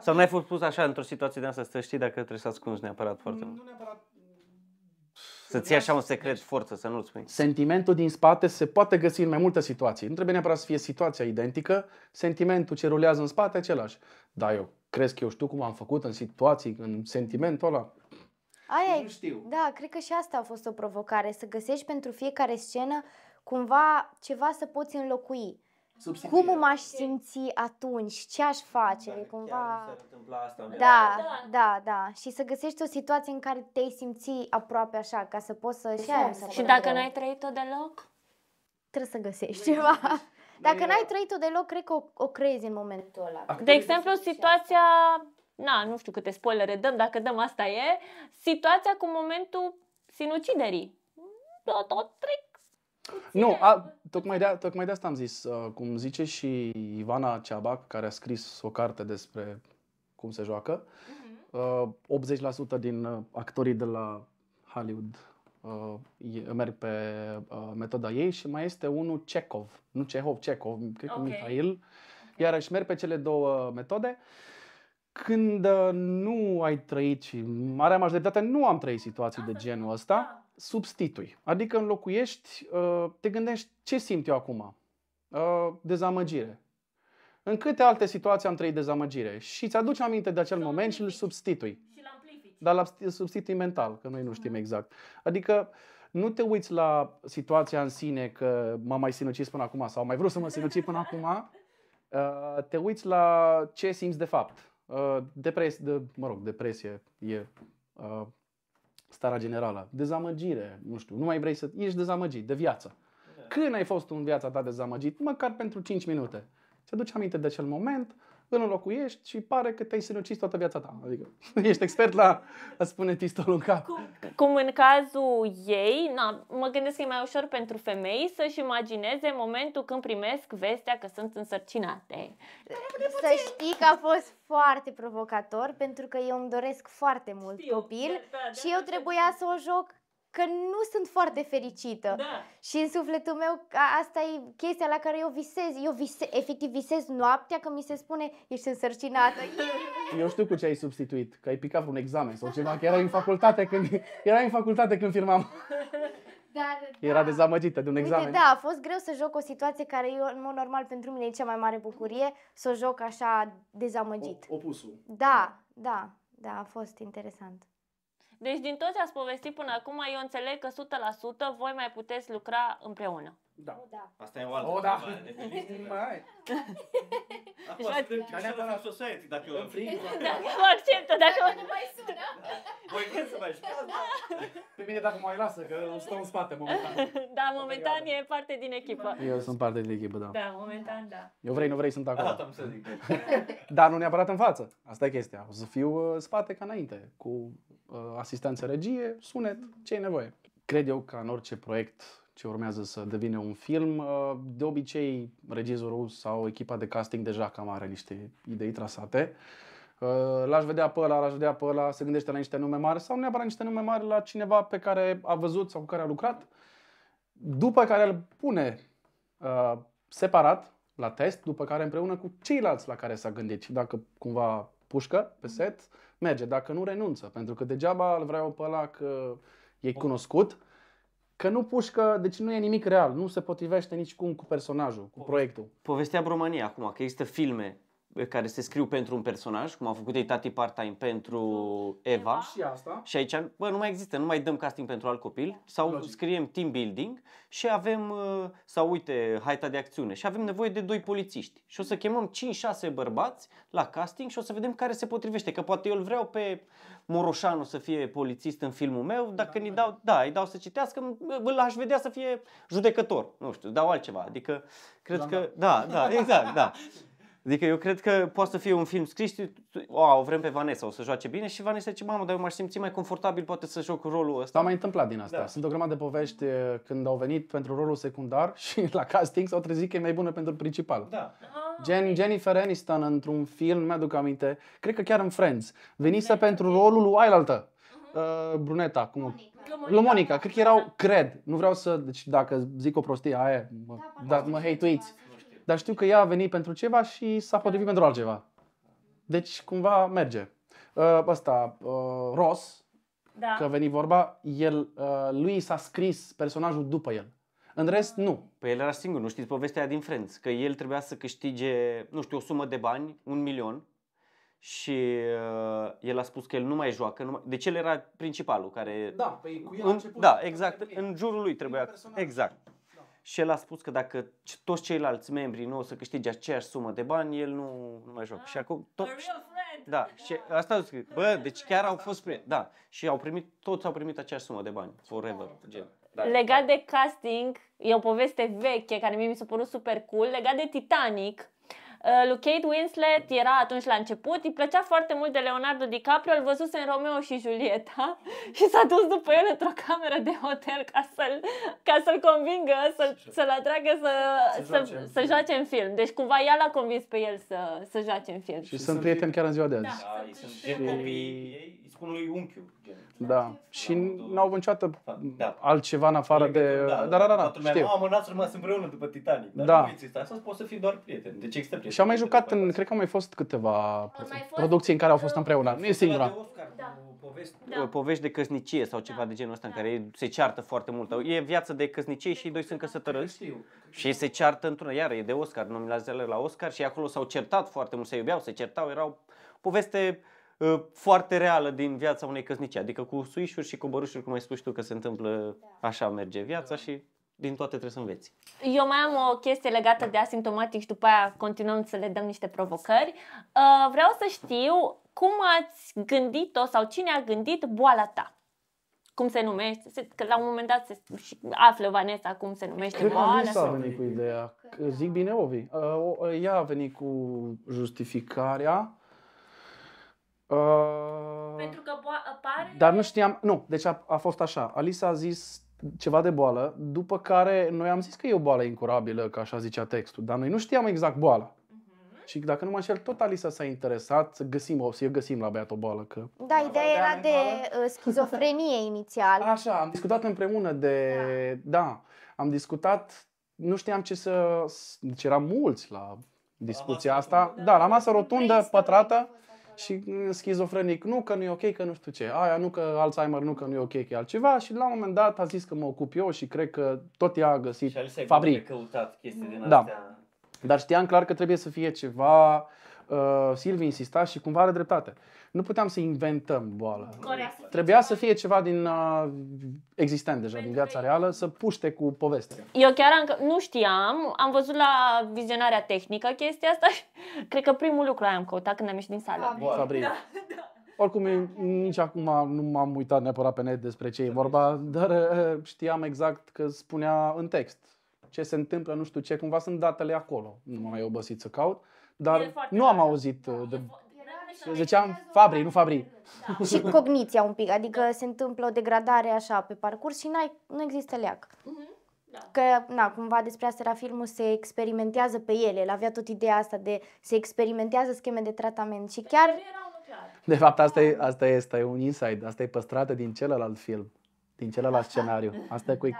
Speaker 2: sau n-ai
Speaker 3: fost pus așa într-o situație de asta să știi dacă trebuie să ascunzi neapărat mm, foarte mult. Nu neapărat să-ți așa un secret forță, să nu-l spui.
Speaker 2: Sentimentul din spate se poate găsi în mai multe situații. Nu trebuie neapărat să fie situația identică, sentimentul ce rulează în spate același. Da, eu cred că eu știu cum am făcut în situații, în sentimentul ăla?
Speaker 4: Aia nu știu. Da, cred că și asta a fost o provocare, să găsești pentru fiecare scenă cumva ceva să poți înlocui. Substituire. Cum m-aș simți atunci? Ce aș face? Dacă cumva... chiar
Speaker 3: întâmpla asta da, da,
Speaker 4: da, da. Și să găsești o situație în care te-ai simți aproape așa, ca să poți să... Și, și dacă n-ai
Speaker 1: trăit-o deloc?
Speaker 4: Trebuie să găsești de ceva. De dacă n-ai trăit-o
Speaker 1: deloc, cred că o, o crezi în momentul ăla. De exemplu, situația... Na, nu știu câte spoilere dăm, dacă dăm asta e. Situația cu momentul sinuciderii. Tot, tot trec
Speaker 2: nu, a, tocmai, de, tocmai de asta am zis. Uh, cum zice și Ivana Ceabac, care a scris o carte despre cum se joacă, uh-huh. Mm-hmm. 80% din uh, actorii de la Hollywood uh, merg pe metoda ei și mai este unul Cecov, nu Cehov, Cecov, cred okay. Mihail, okay. iarăși merg pe cele două metode. Când nu ai trăit și marea majoritate nu am trăit situații ah, de da, genul da. ăsta, da substitui. Adică înlocuiești, uh, te gândești ce simt eu acum? Uh, dezamăgire. În câte alte situații am trăit dezamăgire? Și îți aduci aminte de acel moment și îl substitui. Și Dar la substitui mental, că noi nu știm exact. Adică nu te uiți la situația în sine că m-am mai sinucis până acum sau mai vrut să mă sinuci până acum. Uh, te uiți la ce simți de fapt. Depres, de, mă rog, depresie e starea generală, dezamăgire, nu știu, nu mai vrei să... Ești dezamăgit de viață. Da. Când ai fost în viața ta dezamăgit? Măcar pentru 5 minute. Ți aduci aminte de acel moment, îl înlocuiești și pare că te-ai sinucis toată viața ta. Adică ești expert la a spune pistolul în cap. Cum,
Speaker 1: cum în cazul ei, na, mă gândesc că e mai ușor pentru femei să-și imagineze momentul când primesc vestea că sunt însărcinate.
Speaker 4: Să știi că a fost foarte provocator pentru că eu îmi doresc foarte mult Știu, copil da, da, și da, eu da, trebuia da. să o joc că nu sunt foarte fericită. Da. Și în sufletul meu asta e chestia la care eu visez. Eu vise, efectiv visez noaptea că mi se spune ești însărcinată.
Speaker 2: Eu știu cu ce ai substituit, că ai picat un examen sau ceva, că erai în facultate când, erai în facultate când filmam. Dar, Era da. dezamăgită de un examen. Uite, da,
Speaker 4: a fost greu să joc o situație care eu, în mod normal pentru mine e cea mai mare bucurie, să o joc așa dezamăgit. O, opusul. Da, da, da, a fost interesant.
Speaker 1: Deci din tot ce ați povestit până acum, eu înțeleg că 100% voi mai puteți lucra împreună. Da. O, da. Asta e o altă. O, da.
Speaker 4: Mai.
Speaker 3: Asta e la society, dacă eu da, Dacă
Speaker 1: o acceptă, dacă nu mai sună. Da. Voi când să mai da.
Speaker 3: Pe mine dacă mai lasă, că stau în
Speaker 2: spate momentan.
Speaker 1: Da, momentan e parte din echipă. Eu sunt parte din echipă, da. Da, momentan, da.
Speaker 2: Eu vrei, nu vrei, sunt acolo. Asta să zic. Dar nu neapărat în față. Asta e chestia. O să fiu uh, spate ca înainte, cu Uh, asistență regie, sunet, ce e nevoie. Cred eu că în orice proiect ce urmează să devină un film, uh, de obicei regizorul sau echipa de casting deja cam are niște idei trasate. Uh, l-aș vedea pe ăla, l-aș vedea pe ăla, se gândește la niște nume mari sau neapărat niște nume mari la cineva pe care a văzut sau cu care a lucrat, după care îl pune separat la test, după care împreună cu ceilalți la care s-a gândit și dacă cumva pușcă pe mhm. set, merge. Dacă nu, renunță. Pentru că degeaba îl vreau pe ăla că e cunoscut, că nu pușcă, deci nu e nimic real, nu se potrivește nicicum cu personajul, cu
Speaker 3: proiectul. Povesteam România acum, că există filme care se scriu pentru un personaj, cum a făcut ei Tati Part-Time pentru Eva. Mhm. Eva. Și asta. Și aici, bă, nu mai există, nu mai dăm casting pentru alt copil, da. sau Logic. scriem team building și avem, uh, sau uite, haita de acțiune și avem nevoie de doi polițiști. Și o să chemăm 5-6 bărbați la casting și o să vedem care se potrivește, că poate eu îl vreau pe Moroșanu să fie polițist în filmul meu, dacă da, îi da, dau, da. da, îi dau să citească, îl aș vedea să fie judecător, nu știu, dau altceva. Adică, cred Doamna. că, da, da, exact, da. Adică eu cred că poate să fie un film scris, o, o vrem pe Vanessa, o să joace bine și Vanessa zice, mamă, dar eu m-aș simți mai confortabil poate să joc rolul ăsta. S-a mai întâmplat din asta. Da. Sunt
Speaker 2: o grămadă de povești eh, când au venit pentru rolul secundar și la casting s-au trezit că e mai bună pentru principal. Da. Ah. Gen, Jennifer Aniston într-un film, mi-aduc aminte, cred că chiar în Friends, venise Bruneta. pentru rolul lui ailaltă, uh-huh. uh, bruneta, cum Monica. Lui cred că erau, cred, nu vreau să, deci dacă zic o prostie, aia, mă, da, da, mă hate-uiți. Dar știu că ea a venit pentru ceva și s-a potrivit pentru altceva. Deci cumva merge. Uh,
Speaker 3: asta, uh,
Speaker 2: Ross, da. că veni vorba, el, uh, lui s-a scris personajul după el. În rest, nu.
Speaker 3: Păi el era singur, nu știți povestea din Friends, că el trebuia să câștige, nu știu, o sumă de bani, un milion, și uh, el a spus că el nu mai joacă. Nu mai... Deci el era principalul care... Da,
Speaker 2: păi cu el a început. Da,
Speaker 3: exact. În jurul lui trebuia. Exact și el a spus că dacă toți ceilalți membri nu o să câștige aceeași sumă de bani, el nu, nu mai joacă. Ah, și acum tot... Da, și ah. asta a zis, bă, deci chiar au fost prieteni. Da, și au primit, toți au primit aceeași sumă de bani, forever, oh, gen. Da. Legat
Speaker 1: de casting, e o poveste veche care mie mi s-a părut super cool, legat de Titanic, Uh, lui Kate Winslet era atunci la început, îi plăcea foarte mult de Leonardo DiCaprio, îl văzuse în Romeo și Julieta și s-a dus după el într-o cameră de hotel ca să-l, ca să-l convingă, să, să-l atragă să, să, să, să joace în film. Deci cumva ea l-a convins pe el să, să joace în film. Și, și sunt prieteni chiar în ziua de azi. Da, da sunt
Speaker 2: și
Speaker 3: copii unui unchiu. Gen.
Speaker 2: Da. Și n-au avut niciodată da. altceva în afară adică, de... Da, da, da, da, da știu.
Speaker 3: Mamă, rămas împreună după Titanic. Dar da. nu asta, poți să fii doar prieten. Deci există prieten? Și am mai jucat
Speaker 2: în, cred că au mai fost câteva producții în care au fost împreună. Nu e singura.
Speaker 3: Da, da. povești, de căsnicie sau da. ceva da. de genul ăsta da. în care se ceartă foarte mult. E viață de căsnicie și ei doi sunt căsătoriți și se ceartă într-una. Iară, e de Oscar, nominalizările la Oscar și acolo s-au certat foarte mult, se iubeau, se certau, erau poveste Ă, foarte reală din viața unei căsnicii, adică cu suișuri și cu bărușuri, cum ai spus tu că se întâmplă, da. așa merge viața da. și din toate trebuie să înveți.
Speaker 1: Eu mai am o chestie legată de asimptomatic și după aia continuăm să le dăm niște provocări. Ă, vreau să știu cum ați gândit-o sau cine a gândit boala ta? Cum se numește? Că la un moment dat se află Vanessa cum se numește Cred boala. Cred că a venit
Speaker 2: cu ideea. Zic bine Ovi. Ă, ea a venit cu justificarea Uh,
Speaker 1: Pentru că apare... Uh, dar nu
Speaker 2: știam, nu, deci a, a fost așa. Alisa a zis ceva de boală, după care noi am zis că e o boală incurabilă, ca așa zicea textul, dar noi nu știam exact boala. Mhm. Și dacă nu mă înșel, tot Alisa s-a interesat să găsim, o să găsim la băiat o boală. Că...
Speaker 4: Da, ideea era de, de uh, schizofrenie inițial. Așa, am
Speaker 2: discutat împreună de... Da. da am discutat, nu știam ce să... Deci eram mulți la discuția asta. Da, la masă rotundă, pătrată și uh, schizofrenic, nu că nu e ok, că nu știu ce, aia nu că Alzheimer, nu că nu e ok, că e altceva și la un moment dat a zis că mă ocup eu și cred că tot ea a găsit fabric. Și
Speaker 3: căutat chestii din da. astea.
Speaker 2: Dar știam clar că trebuie să fie ceva uh, uh, Silvi insista și cumva are dreptate. Nu puteam să inventăm boala. Corea, Trebuia să fie ceva din uh, existent deja, din viața reală, să puște cu poveste.
Speaker 1: Eu chiar am, nu știam, am văzut la vizionarea tehnică chestia asta și cred că primul lucru am căutat când am ieșit din sală. Fabric. Da, da.
Speaker 2: Oricum, nici acum nu m-am uitat neapărat pe net despre ce e vorba, dar uh, știam exact că spunea în text ce se întâmplă, nu știu ce, cumva sunt datele acolo. Nu m-am mai obosit să caut. Dar nu am auzit da, uh, de... Eu ziceam Fabri, nu Fabri.
Speaker 4: Da. Și cogniția un pic, adică se întâmplă o degradare așa pe parcurs și n-ai, nu există leac. Mhm, da. Că, na, cumva despre asta era filmul, se experimentează pe ele. El avea tot ideea asta de se experimentează scheme de tratament și pe păi, chiar...
Speaker 2: De fapt, asta e, asta e, asta e un inside, asta e păstrată din celălalt film, din celălalt scenariu. Asta e cu... Da,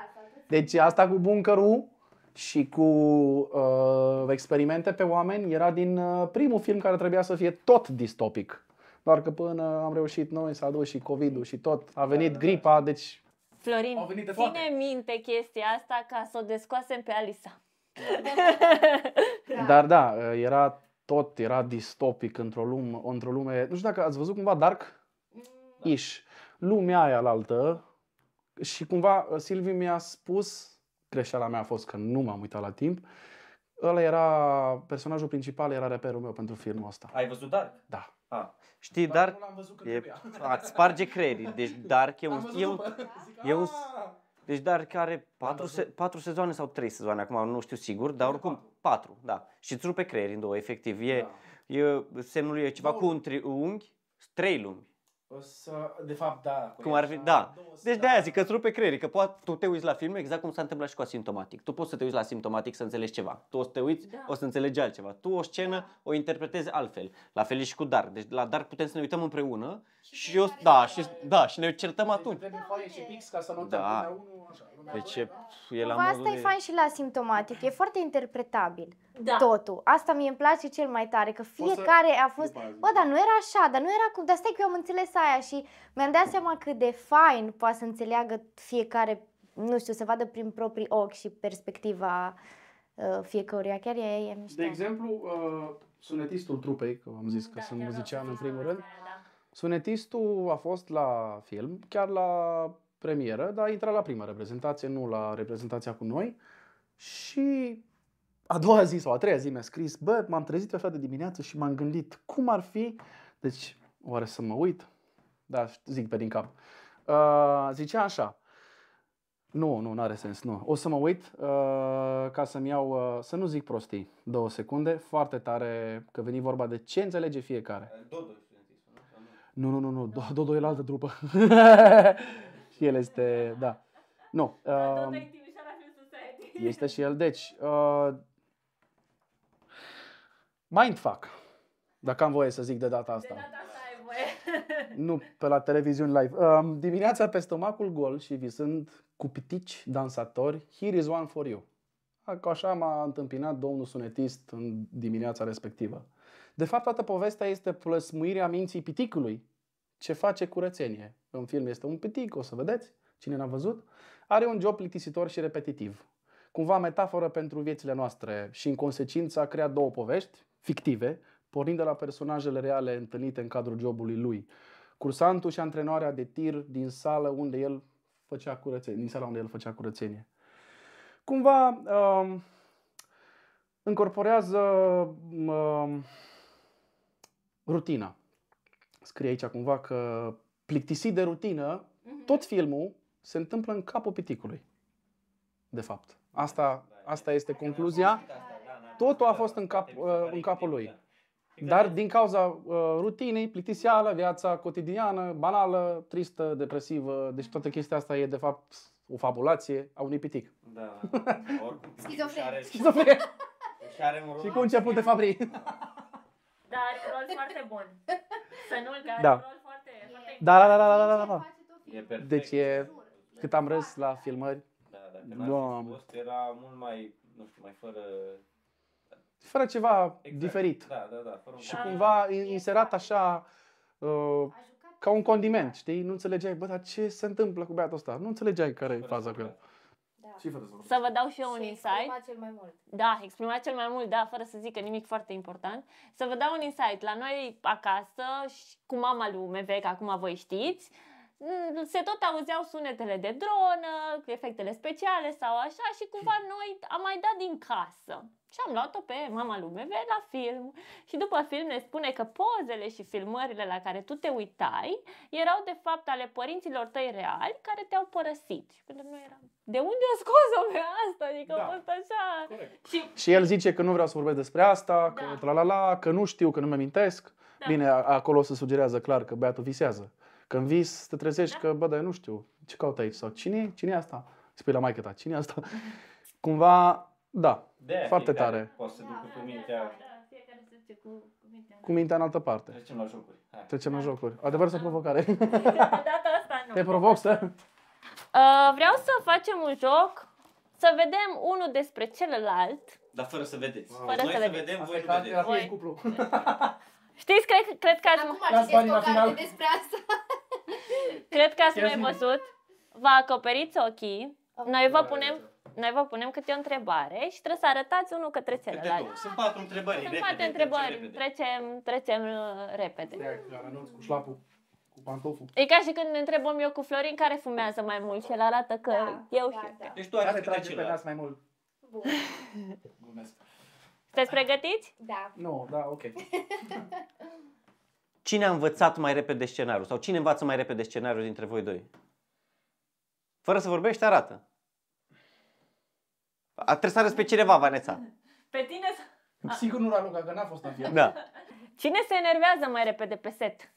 Speaker 2: deci asta cu bunkerul și cu uh, experimente pe oameni era din uh, primul film care trebuia să fie tot distopic. Doar că până am reușit noi să adus și COVID-ul și tot, a venit da, da, da. gripa, deci...
Speaker 1: Florin, venit ține minte chestia asta ca să o descoasem pe Alisa.
Speaker 2: Dar da, uh, era tot, era distopic într-o lume, într lume... Nu știu dacă ați văzut cumva Dark? Da. Ish. Lumea aia la altă, și cumva uh, Silvi mi-a spus greșeala mea a fost că nu m-am uitat la timp. Ăla era, personajul principal era reperul meu pentru filmul ăsta.
Speaker 3: Ai văzut Dark? Da. A. Ah. Știi, Dar Dark l-am văzut e, ați sparge credit. Deci Dark e un... E un, e ah! un deci Dark are patru, se, patru sezoane sau trei sezoane, acum nu știu sigur, dar oricum patru, da. Și îți rupe creierii în două, efectiv. E, da. e semnul e ceva Două. cu un triunghi, trei lumi.
Speaker 2: O să, de fapt, da. Cum ar fi, da.
Speaker 3: Deci de aia zic că îți rupe creierii, că poate tu te uiți la film exact cum s-a întâmplat și cu asimptomatic. Tu poți să te uiți la asimptomatic să înțelegi ceva. Tu o să te uiți, da. o să înțelegi altceva. Tu o scenă da. o interpretezi altfel. La fel și cu dar. Deci la dar putem să ne uităm împreună și, și eu, da, și, da, și ne certăm deci atunci. Deci,
Speaker 4: foaie și pix ca să da.
Speaker 3: Unul, așa, deci e, e la Asta e fain
Speaker 4: și la asimptomatic. E foarte interpretabil da. totul. Asta mi-e place cel mai tare, că fiecare să... a fost, bă, dar nu era așa, dar nu era cum, dar stai că eu am înțeles aia și mi-am dat seama cât de fain poate să înțeleagă fiecare, nu știu, să vadă prin proprii ochi și perspectiva uh, fiecăruia. Chiar e, e mișto. De exemplu,
Speaker 2: uh, sunetistul trupei, că am zis că da, sunt muzician în primul rând, aia, da. sunetistul a fost la film, chiar la premieră, dar a intrat la prima reprezentație, nu la reprezentația cu noi. Și a doua zi sau a treia zi mi-a scris, bă, m-am trezit așa de dimineață și m-am gândit cum ar fi, deci oare să mă uit? Da, zic pe din cap. Uh, zicea așa, nu, nu, nu are sens, nu. O să mă uit uh, ca să-mi iau, uh, să nu zic prostii, două secunde, foarte tare, că veni vorba de ce înțelege fiecare. Uh, Dodo, nu, nu, nu, nu, Dodo e la altă trupă. și el este, da. Nu. Uh, este și el. Deci, uh, Mindfuck, dacă am voie să zic de data asta. De data asta
Speaker 1: ai voie. nu,
Speaker 2: pe la televiziuni live. Um, dimineața pe stomacul gol și visând cu pitici dansatori, here is one for you. Așa m-a întâmpinat domnul sunetist în dimineața respectivă. De fapt, toată povestea este plăsmuirea minții piticului, ce face curățenie. În film este un pitic, o să vedeți, cine n-a văzut. Are un job plictisitor și repetitiv. Cumva metaforă pentru viețile noastre și în consecință a creat două povești, fictive, pornind de la personajele reale întâlnite în cadrul jobului lui. Cursantul și antrenoarea de tir din sală unde el făcea curățenie, din sala unde el făcea curățenie. Cumva uh, încorporează uh, rutina. Scrie aici cumva că plictisit de rutină, mhm. tot filmul se întâmplă în capul piticului. De fapt. Asta, asta este concluzia. Totul a fost în, cap, exact, uh, în exact, capul lui. Exact. Dar din cauza uh, rutinei, plictiseală, viața cotidiană, banală, tristă, depresivă, deci toată chestia asta e de fapt o fabulație a unui pitic. Da.
Speaker 3: Oricum,
Speaker 1: Schizofren. Schizofren. Și cu început de fabrii. Dar rol foarte bun. Să nu-l da. rol foarte,
Speaker 2: foarte da, da, da, da, da, da, da. da. E perfect. Deci e, cât am râs la filmări.
Speaker 3: Da, da, da. era mult mai, nu știu, mai fără
Speaker 2: fără ceva exact. diferit. Da,
Speaker 3: da, da, fără și da,
Speaker 2: cumva da. inserat așa uh, ca un condiment, știi? Nu înțelegeai, bă, dar ce se întâmplă cu băiatul ăsta? Nu înțelegeai care e faza cu el. Da. să, vă dau și eu și un
Speaker 1: insight. cel mai mult. Da, exprima cel mai mult, da, fără să zică nimic foarte important. Să vă dau un insight. La noi acasă, și cu mama lui Mevec, acum voi știți, uh, Mm, se tot auzeau sunetele de dronă, efectele speciale sau așa și cumva hmm. noi am mai dat din casă. Și am luat-o pe mama lui la film și după film ne spune că pozele și filmările la care tu te uitai erau de fapt ale părinților tăi reali care te-au părăsit. Și pentru noi eram. de unde a scos-o pe asta? Adică da. a fost așa. Corect. Și...
Speaker 2: și el zice că nu vreau să vorbesc despre asta, că da. la la la, că nu știu, că nu mi amintesc. Da. Bine, acolo se sugerează clar că băiatul visează. când vis te trezești da. că, bă, dar nu știu, ce caut aici? Sau cine, cine e asta? Spui la maică ta, cine e asta? Mhm. Cumva, da, de foarte tare.
Speaker 3: Poți să duc da, da, da, cu mintea...
Speaker 1: Cu, mintea
Speaker 2: cu mintea în altă parte. Trecem
Speaker 3: la jocuri. Hai.
Speaker 2: Trecem la jocuri. Adevărat sau provocare.
Speaker 3: data asta nu. Te provoc să? Uh,
Speaker 1: vreau să facem un joc, să vedem unul despre celălalt.
Speaker 3: Dar fără să vedeți. Wow. Fără Noi să, să vedem, voi nu vedeți. Voi.
Speaker 1: Știți, cred, cred că ați... Acum o carte despre asta. cred că ați mai văzut. Vă acoperiți ochii. Noi vă punem noi vă punem câte o întrebare și trebuie să arătați unul către celălalt. Câte
Speaker 3: Sunt patru întrebări. Sunt
Speaker 1: patru întrebări. Repede. Trecem, trecem uh, repede. cu șlapul. Cu pantoful. E ca și când ne întrebăm eu cu Florin care fumează mai mult și el arată că da, eu da, și da. Deci tu arăți câte
Speaker 3: celălalt. mai mult.
Speaker 1: Bun. Glumesc. Sunteți pregătiți? Da. Nu, no, da, ok.
Speaker 3: Cine a învățat mai repede scenariul? Sau cine învață mai repede scenariul dintre voi doi? Fără să vorbești, arată. A, trebuie să arăți pe cineva, Vanessa.
Speaker 1: Pe tine să... Sigur nu la Luca, că n-a fost în Da. Cine se enervează mai repede pe set?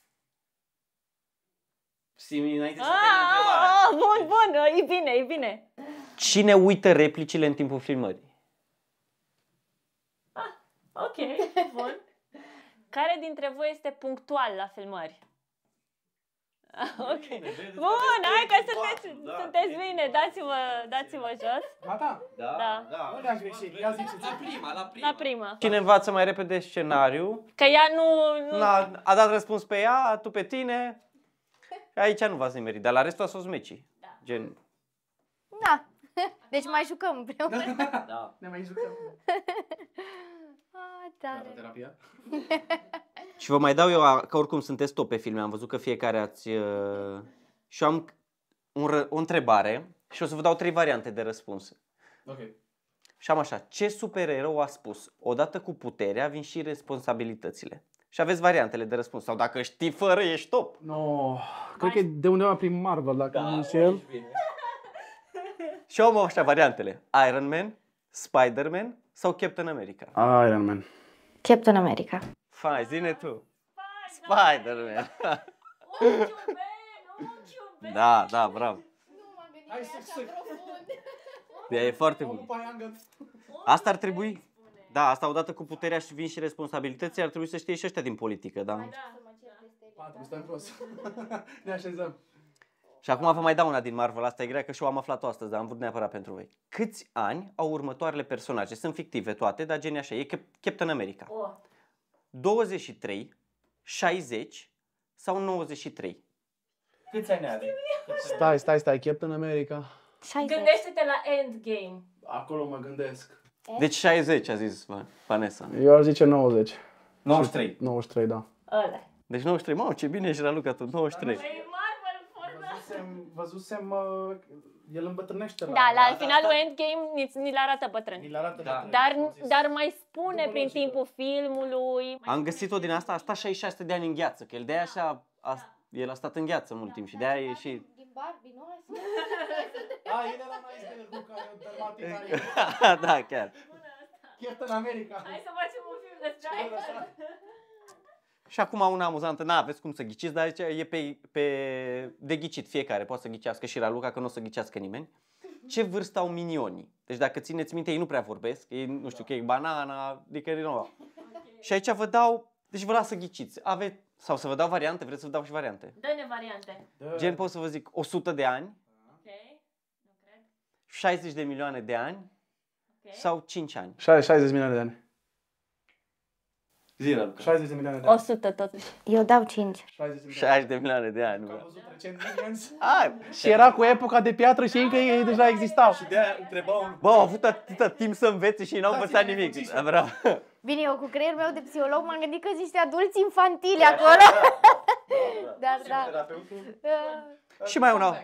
Speaker 3: Simi, înainte ah, să a, ah,
Speaker 1: ah, bun, bun, e bine, e bine.
Speaker 3: Cine uită replicile în timpul filmării?
Speaker 1: Ok, bun. Care dintre voi este punctual la filmări? Ok. Deci bun, hai că sunteți, da, sunteți bine, dați-vă, dați-vă jos. Gata? Da, da. da. am da. greșit, ia La prima, la prima. La prima. Cine
Speaker 3: învață mai repede scenariu?
Speaker 1: Că ea nu... nu... Na,
Speaker 3: a dat răspuns pe ea, tu pe tine. Aici nu v-ați nimerit, dar la restul a fost mecii. Da. Gen...
Speaker 1: Da.
Speaker 4: Deci mai jucăm împreună. da. Ne mai jucăm. da. Ah, terapia.
Speaker 3: și vă mai dau eu, că oricum sunteți top pe filme, am văzut că fiecare ați... Uh... Și am un, o întrebare și o să vă dau trei variante de răspuns. Ok. Și am așa, ce supererou a spus? Odată cu puterea vin și responsabilitățile. Și aveți variantele de răspuns. Sau dacă știi fără, ești top. No, cred că e de undeva prin Marvel, dacă da, nu înșel. Și am așa variantele. Iron Man, Spider-Man, sau Captain America?
Speaker 4: Iron Man. Captain America.
Speaker 3: Fai, zine tu. Spider-Man. da, da, bravo. Hai să da, e foarte bun. Asta ar trebui. Da, asta odată cu puterea și vin și responsabilității ar trebui să știe și ăștia din politică, da? Da, da.
Speaker 2: Patru, stai prost. ne așezăm.
Speaker 3: Și acum vă mai dau una din Marvel, asta e grea că și eu am aflat-o astăzi, dar am vrut neapărat pentru voi. Câți ani au următoarele personaje? Sunt fictive toate, dar genii așa, e Captain America. Oh. 23, 60 sau 93?
Speaker 1: Câți ani are? Stai,
Speaker 2: stai, stai, Captain America.
Speaker 1: 60. Gândește-te la Endgame. Acolo
Speaker 3: mă gândesc. Deci 60 a zis Vanessa. Eu aș zice 90. 93. 93, da. Ăla. Deci 93, mă, ce bine ești, Raluca, tu, 93
Speaker 2: văzusem, văzusem uh, el îmbătrânește la... Da, la, la da, da, finalul asta... Da.
Speaker 1: Endgame ni, ni l arată bătrân. Ni l arată da. bătrân. Dar, dar mai spune prin timpul filmului.
Speaker 3: Am găsit-o din asta, a stat 66 de ani în gheață, că el de așa... A, da. El a stat în gheață mult da, timp și de-aia e și...
Speaker 4: Din Barbie, nu? A, el era mai este cu care Da, chiar.
Speaker 1: în America. Hai să facem un film de asta.
Speaker 3: Și acum una amuzantă, nu aveți cum să ghiciți, dar aici e pe, pe de ghicit fiecare, poate să ghicească și Raluca, că nu o să ghicească nimeni. Mhm. Ce vârstă au minionii? Deci dacă țineți minte, ei nu prea vorbesc, ei nu știu, da. că e banana, adică nu. Okay. Și aici vă dau, deci vă las să ghiciți. Aveți, sau să vă dau variante, vreți să vă dau și variante?
Speaker 1: Dă-ne variante. Dă. Gen
Speaker 3: pot să vă zic 100 de ani, okay. 60 de milioane de ani okay. sau 5 ani.
Speaker 2: 60 milioane de ani.
Speaker 3: Zina, 60 de milioane de ani. 100 totuși. Eu dau 5. 60 de milioane, de ani. am văzut recent
Speaker 2: Minions. Ah, și era cu epoca de piatră și încă ei deja existau. Și de aia
Speaker 3: întrebau... Bă, au avut atâta timp să învețe și n-au da, învățat nimic.
Speaker 4: Bine, eu cu creierul meu de psiholog m-am gândit că sunt niște adulți infantili da. acolo.
Speaker 3: Da, da.
Speaker 2: da. Și mai una.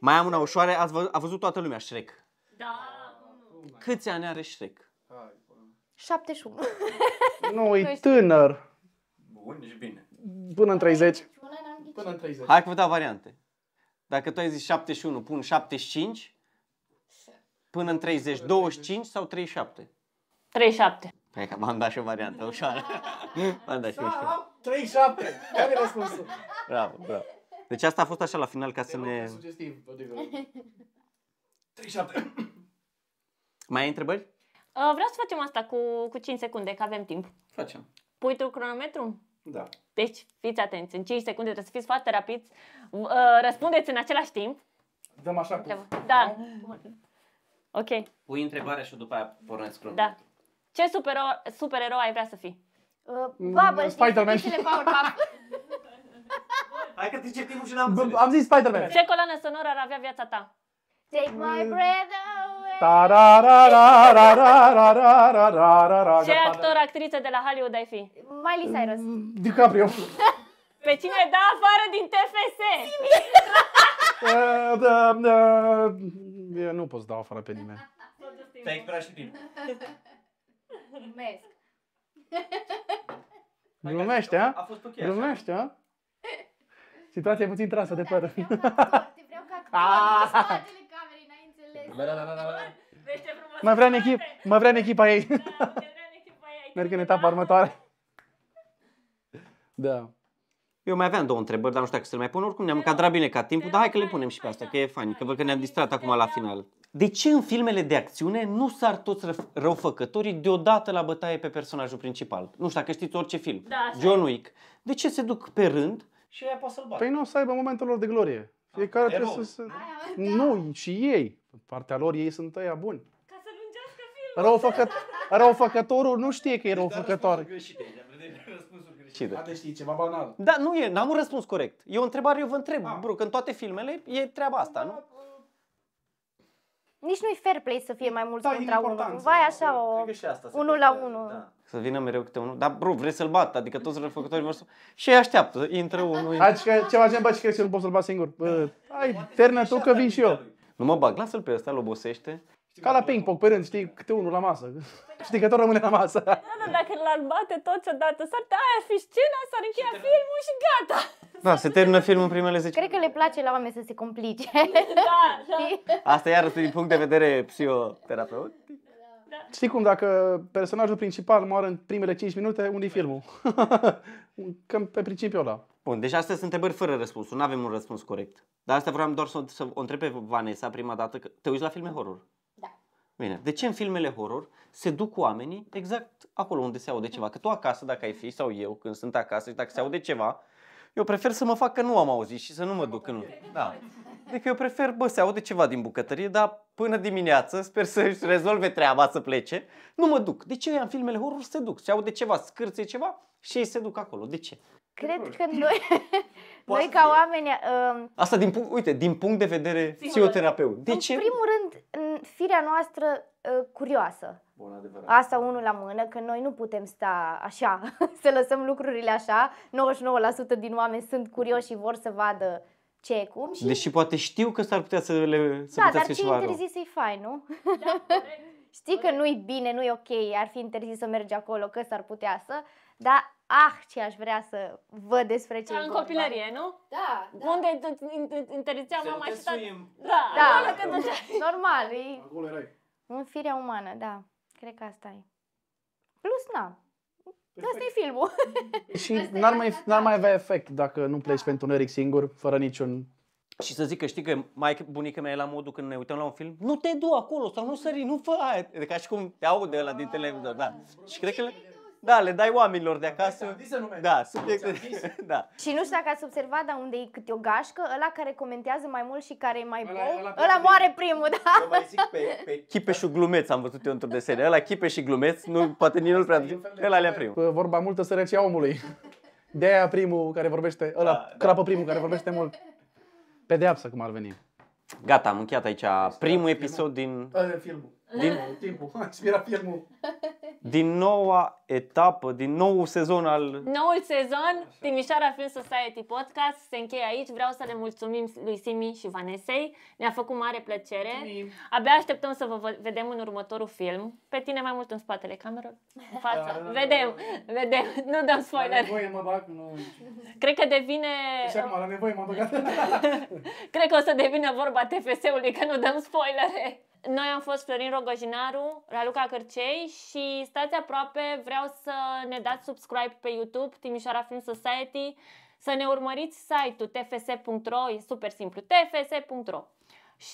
Speaker 3: Mai am una ușoare. a văzut toată lumea Shrek. Da. Câți ani are Shrek?
Speaker 4: 71. Nu, e tânăr.
Speaker 3: Bun,
Speaker 2: ești deci bine. Până în 30. Până în 30.
Speaker 3: Hai că vă dau variante. Dacă tu ai zis 71, pun 75. Până în 30, 25 sau 37? 37. Păi că m-am dat și o variantă ușoară. m-am dat și ușoară. 37.
Speaker 1: Care e răspunsul?
Speaker 3: Bravo, bravo. Deci asta a fost așa la final ca să ne...
Speaker 2: Sugestiv,
Speaker 1: 37.
Speaker 3: Mai ai întrebări?
Speaker 1: Uh, vreau să facem asta cu, cu 5 secunde, că avem timp. Facem. Pui tu cronometru? Da. Deci fiți atenți, în 5 secunde trebuie să fiți foarte rapid. Uh, răspundeți în același timp.
Speaker 3: Dăm așa cu...
Speaker 1: Da. Ok.
Speaker 3: Pui întrebarea și după aia pornesc cronometru.
Speaker 1: Da. Ce super super erou ai vrea să fii? Uh, babă, mm, Spider-Man. Hai că zice timpul
Speaker 3: și
Speaker 2: n-am Am zis Spider-Man.
Speaker 1: Ce coloană sonoră ar avea viața ta? Take my mm. breath ce actor, actriță de la Hollywood ai fi? Miley Cyrus. DiCaprio. Pe cine da afară din TFS?
Speaker 2: nu pot să dau afară pe nimeni.
Speaker 1: Te-ai
Speaker 3: prea și
Speaker 4: bine.
Speaker 2: Glumește, a? A fost ok Glumește, a? Situația e puțin trasă de păr. Te
Speaker 1: vreau ca spatele camerei, n-ai înțeles. Mă vrea în, echip, echipa ei. Mă vrea în echipa ei.
Speaker 2: Da, Merg în etapa următoare.
Speaker 3: Da. Eu mai aveam două întrebări, dar nu știu dacă să le mai pun. Oricum ne-am încadrat bine ca timpul, dar hai că le punem și pe asta, că e fain, că văd că ne-am distrat acum la da. final. De ce în filmele de acțiune nu sar toți răufăcătorii deodată la bătaie pe personajul principal? Nu știu dacă știți orice film. Da, John Wick. De ce se duc pe rând și ei poate să-l bată? Păi nu o să aibă momentul lor de glorie.
Speaker 2: Ah, Fiecare Erou. trebuie să se... Ah, nu, da. și ei. Partea lor, ei sunt ăia buni. Răufăcăt...
Speaker 3: Răufăcătorul nu știe că e deci, răufăcător. Poate știi ceva banal. Da, nu e, n-am un răspuns corect. E o întrebare, eu vă întreb, ah. bro, că în toate filmele e treaba asta, nu?
Speaker 4: Nici nu-i fair play să fie da, mai mult da, contra unul. Vai așa o... Unul la unul. Da.
Speaker 3: Să vină mereu câte unul. Dar, bro, vrei să-l bat, adică toți răfăcătorii vor să... Și ei așteaptă, intră unul... Adică ceva gen, bă, și crezi că nu poți să-l bat singur. Da.
Speaker 2: hai, ternă tu deci că vin și eu. Nu
Speaker 3: mă bag, lasă-l pe ăsta, îl obosește.
Speaker 2: Ca la ping-pong pe rând, știi, câte unul la masă. știi tot
Speaker 3: rămâne la masă. Da,
Speaker 1: dacă l-ar bate ce odată, s-ar aia fi scena, s-ar încheia filmul și
Speaker 4: gata.
Speaker 3: Da, se termină filmul în primele 10.
Speaker 4: Cred că le place la oameni să se complice. Da, da.
Speaker 3: Asta iarăși din punct de vedere psihoterapeut. Da. Știi cum,
Speaker 2: dacă personajul principal moare în primele 5 minute, unde filmul? Cam pe principiul ăla.
Speaker 3: Bun, deci astea sunt întrebări fără răspuns. Nu avem un răspuns corect. Dar asta vreau doar să, să o întreb pe Vanessa prima dată. Că te uiți la filme horror? Bine, de ce în filmele horror se duc oamenii exact acolo unde se aude ceva? Că tu acasă, dacă ai fi, sau eu, când sunt acasă și dacă se aude ceva, eu prefer să mă fac că nu am auzit și să nu mă duc. Nu. Da. Adică eu prefer, bă, se aude ceva din bucătărie, dar până dimineață sper să-și rezolve treaba, să plece. Nu mă duc. De ce în filmele horror se duc? Se aude ceva, scârție ceva și ei se duc acolo. De ce?
Speaker 4: Cred că noi, Poate Noi ca oameni... Uh,
Speaker 3: Asta, din, punct, uite, din punct de vedere psihoterapeut. De în ce? primul
Speaker 4: rând, în firea noastră uh, curioasă. Bun, Asta unul la mână, că noi nu putem sta așa, să lăsăm lucrurile așa. 99% din oameni sunt curioși și vor să vadă ce cum. Și... Deși
Speaker 3: poate știu că s-ar putea să le să Da, dar ce interzis
Speaker 4: e fain, nu? Da, corect. Știi că nu-i bine, nu-i ok, ar fi interzis să mergi acolo, că s-ar putea să, dar ah, ce aș vrea să văd despre ce în copilărie,
Speaker 1: nu? Da, da.
Speaker 4: Unde interzicea mama și tata.
Speaker 1: Da, da. când
Speaker 4: Normal. E... Acolo erai. În firea umană, da. Cred că asta e. Plus, na. Asta e filmul.
Speaker 2: Și n-ar mai, n-ar mai avea efect dacă nu pleci da. pentru un singur, fără niciun
Speaker 3: și să zic că știi că mai bunica mea e la modul când ne uităm la un film, nu te du acolo sau nu sări, nu fă aia. E ca și cum te de la din televizor, da. Și cred că da, le dai oamenilor de acasă. Da, subiecte. da.
Speaker 4: Și nu știu dacă ați observat, dar unde e câte o gașcă, ăla care comentează mai mult și care e mai bou, ăla, ăla moare primul, da. Eu mai zic pe,
Speaker 3: pe și Glumeț, am văzut eu într-o desene. Ăla Chipe și Glumeț, nu, poate nici nu-l prea... Ăla le primul.
Speaker 2: Vorba multă sărăcia omului. De aia primul care vorbește, ăla da, da, crapă primul care vorbește mult. Pedeapsă, cum ar veni.
Speaker 3: Gata, am încheiat aici primul episod din... Filmul din,
Speaker 2: timpul, expira filmul.
Speaker 3: Din noua etapă, din nou sezon al...
Speaker 1: Noul sezon, Așa. Timișoara Film Society Podcast se încheie aici. Vreau să le mulțumim lui Simi și Vanesei. Ne-a făcut mare plăcere. Mulțumim. Abia așteptăm să vă vedem în următorul film. Pe tine mai mult în spatele camerei, în față. Da, da, da, vedem, da, da vedem. Nu dăm spoiler. La nevoie mă bag, nu... Cred că devine... Și deci
Speaker 2: acum, la nevoie mă
Speaker 1: Cred că o să devină vorba TFS-ului că nu dăm spoilere. Noi am fost Florin Rogojinaru, Raluca Cărcei și stați aproape, vreau să ne dați subscribe pe YouTube, Timișoara Film Society, să ne urmăriți site-ul tfs.ro, e super simplu, tfs.ro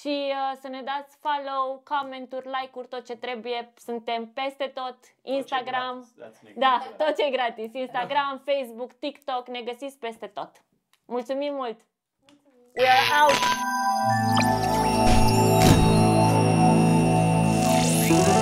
Speaker 1: și uh, să ne dați follow, comment-uri, like-uri, tot ce trebuie. Suntem peste tot. Instagram. Tot ce da, tot ce e gratis. Instagram, Facebook, TikTok, ne găsiți peste tot. Mulțumim mult! Mulțumim. are out! Thank you.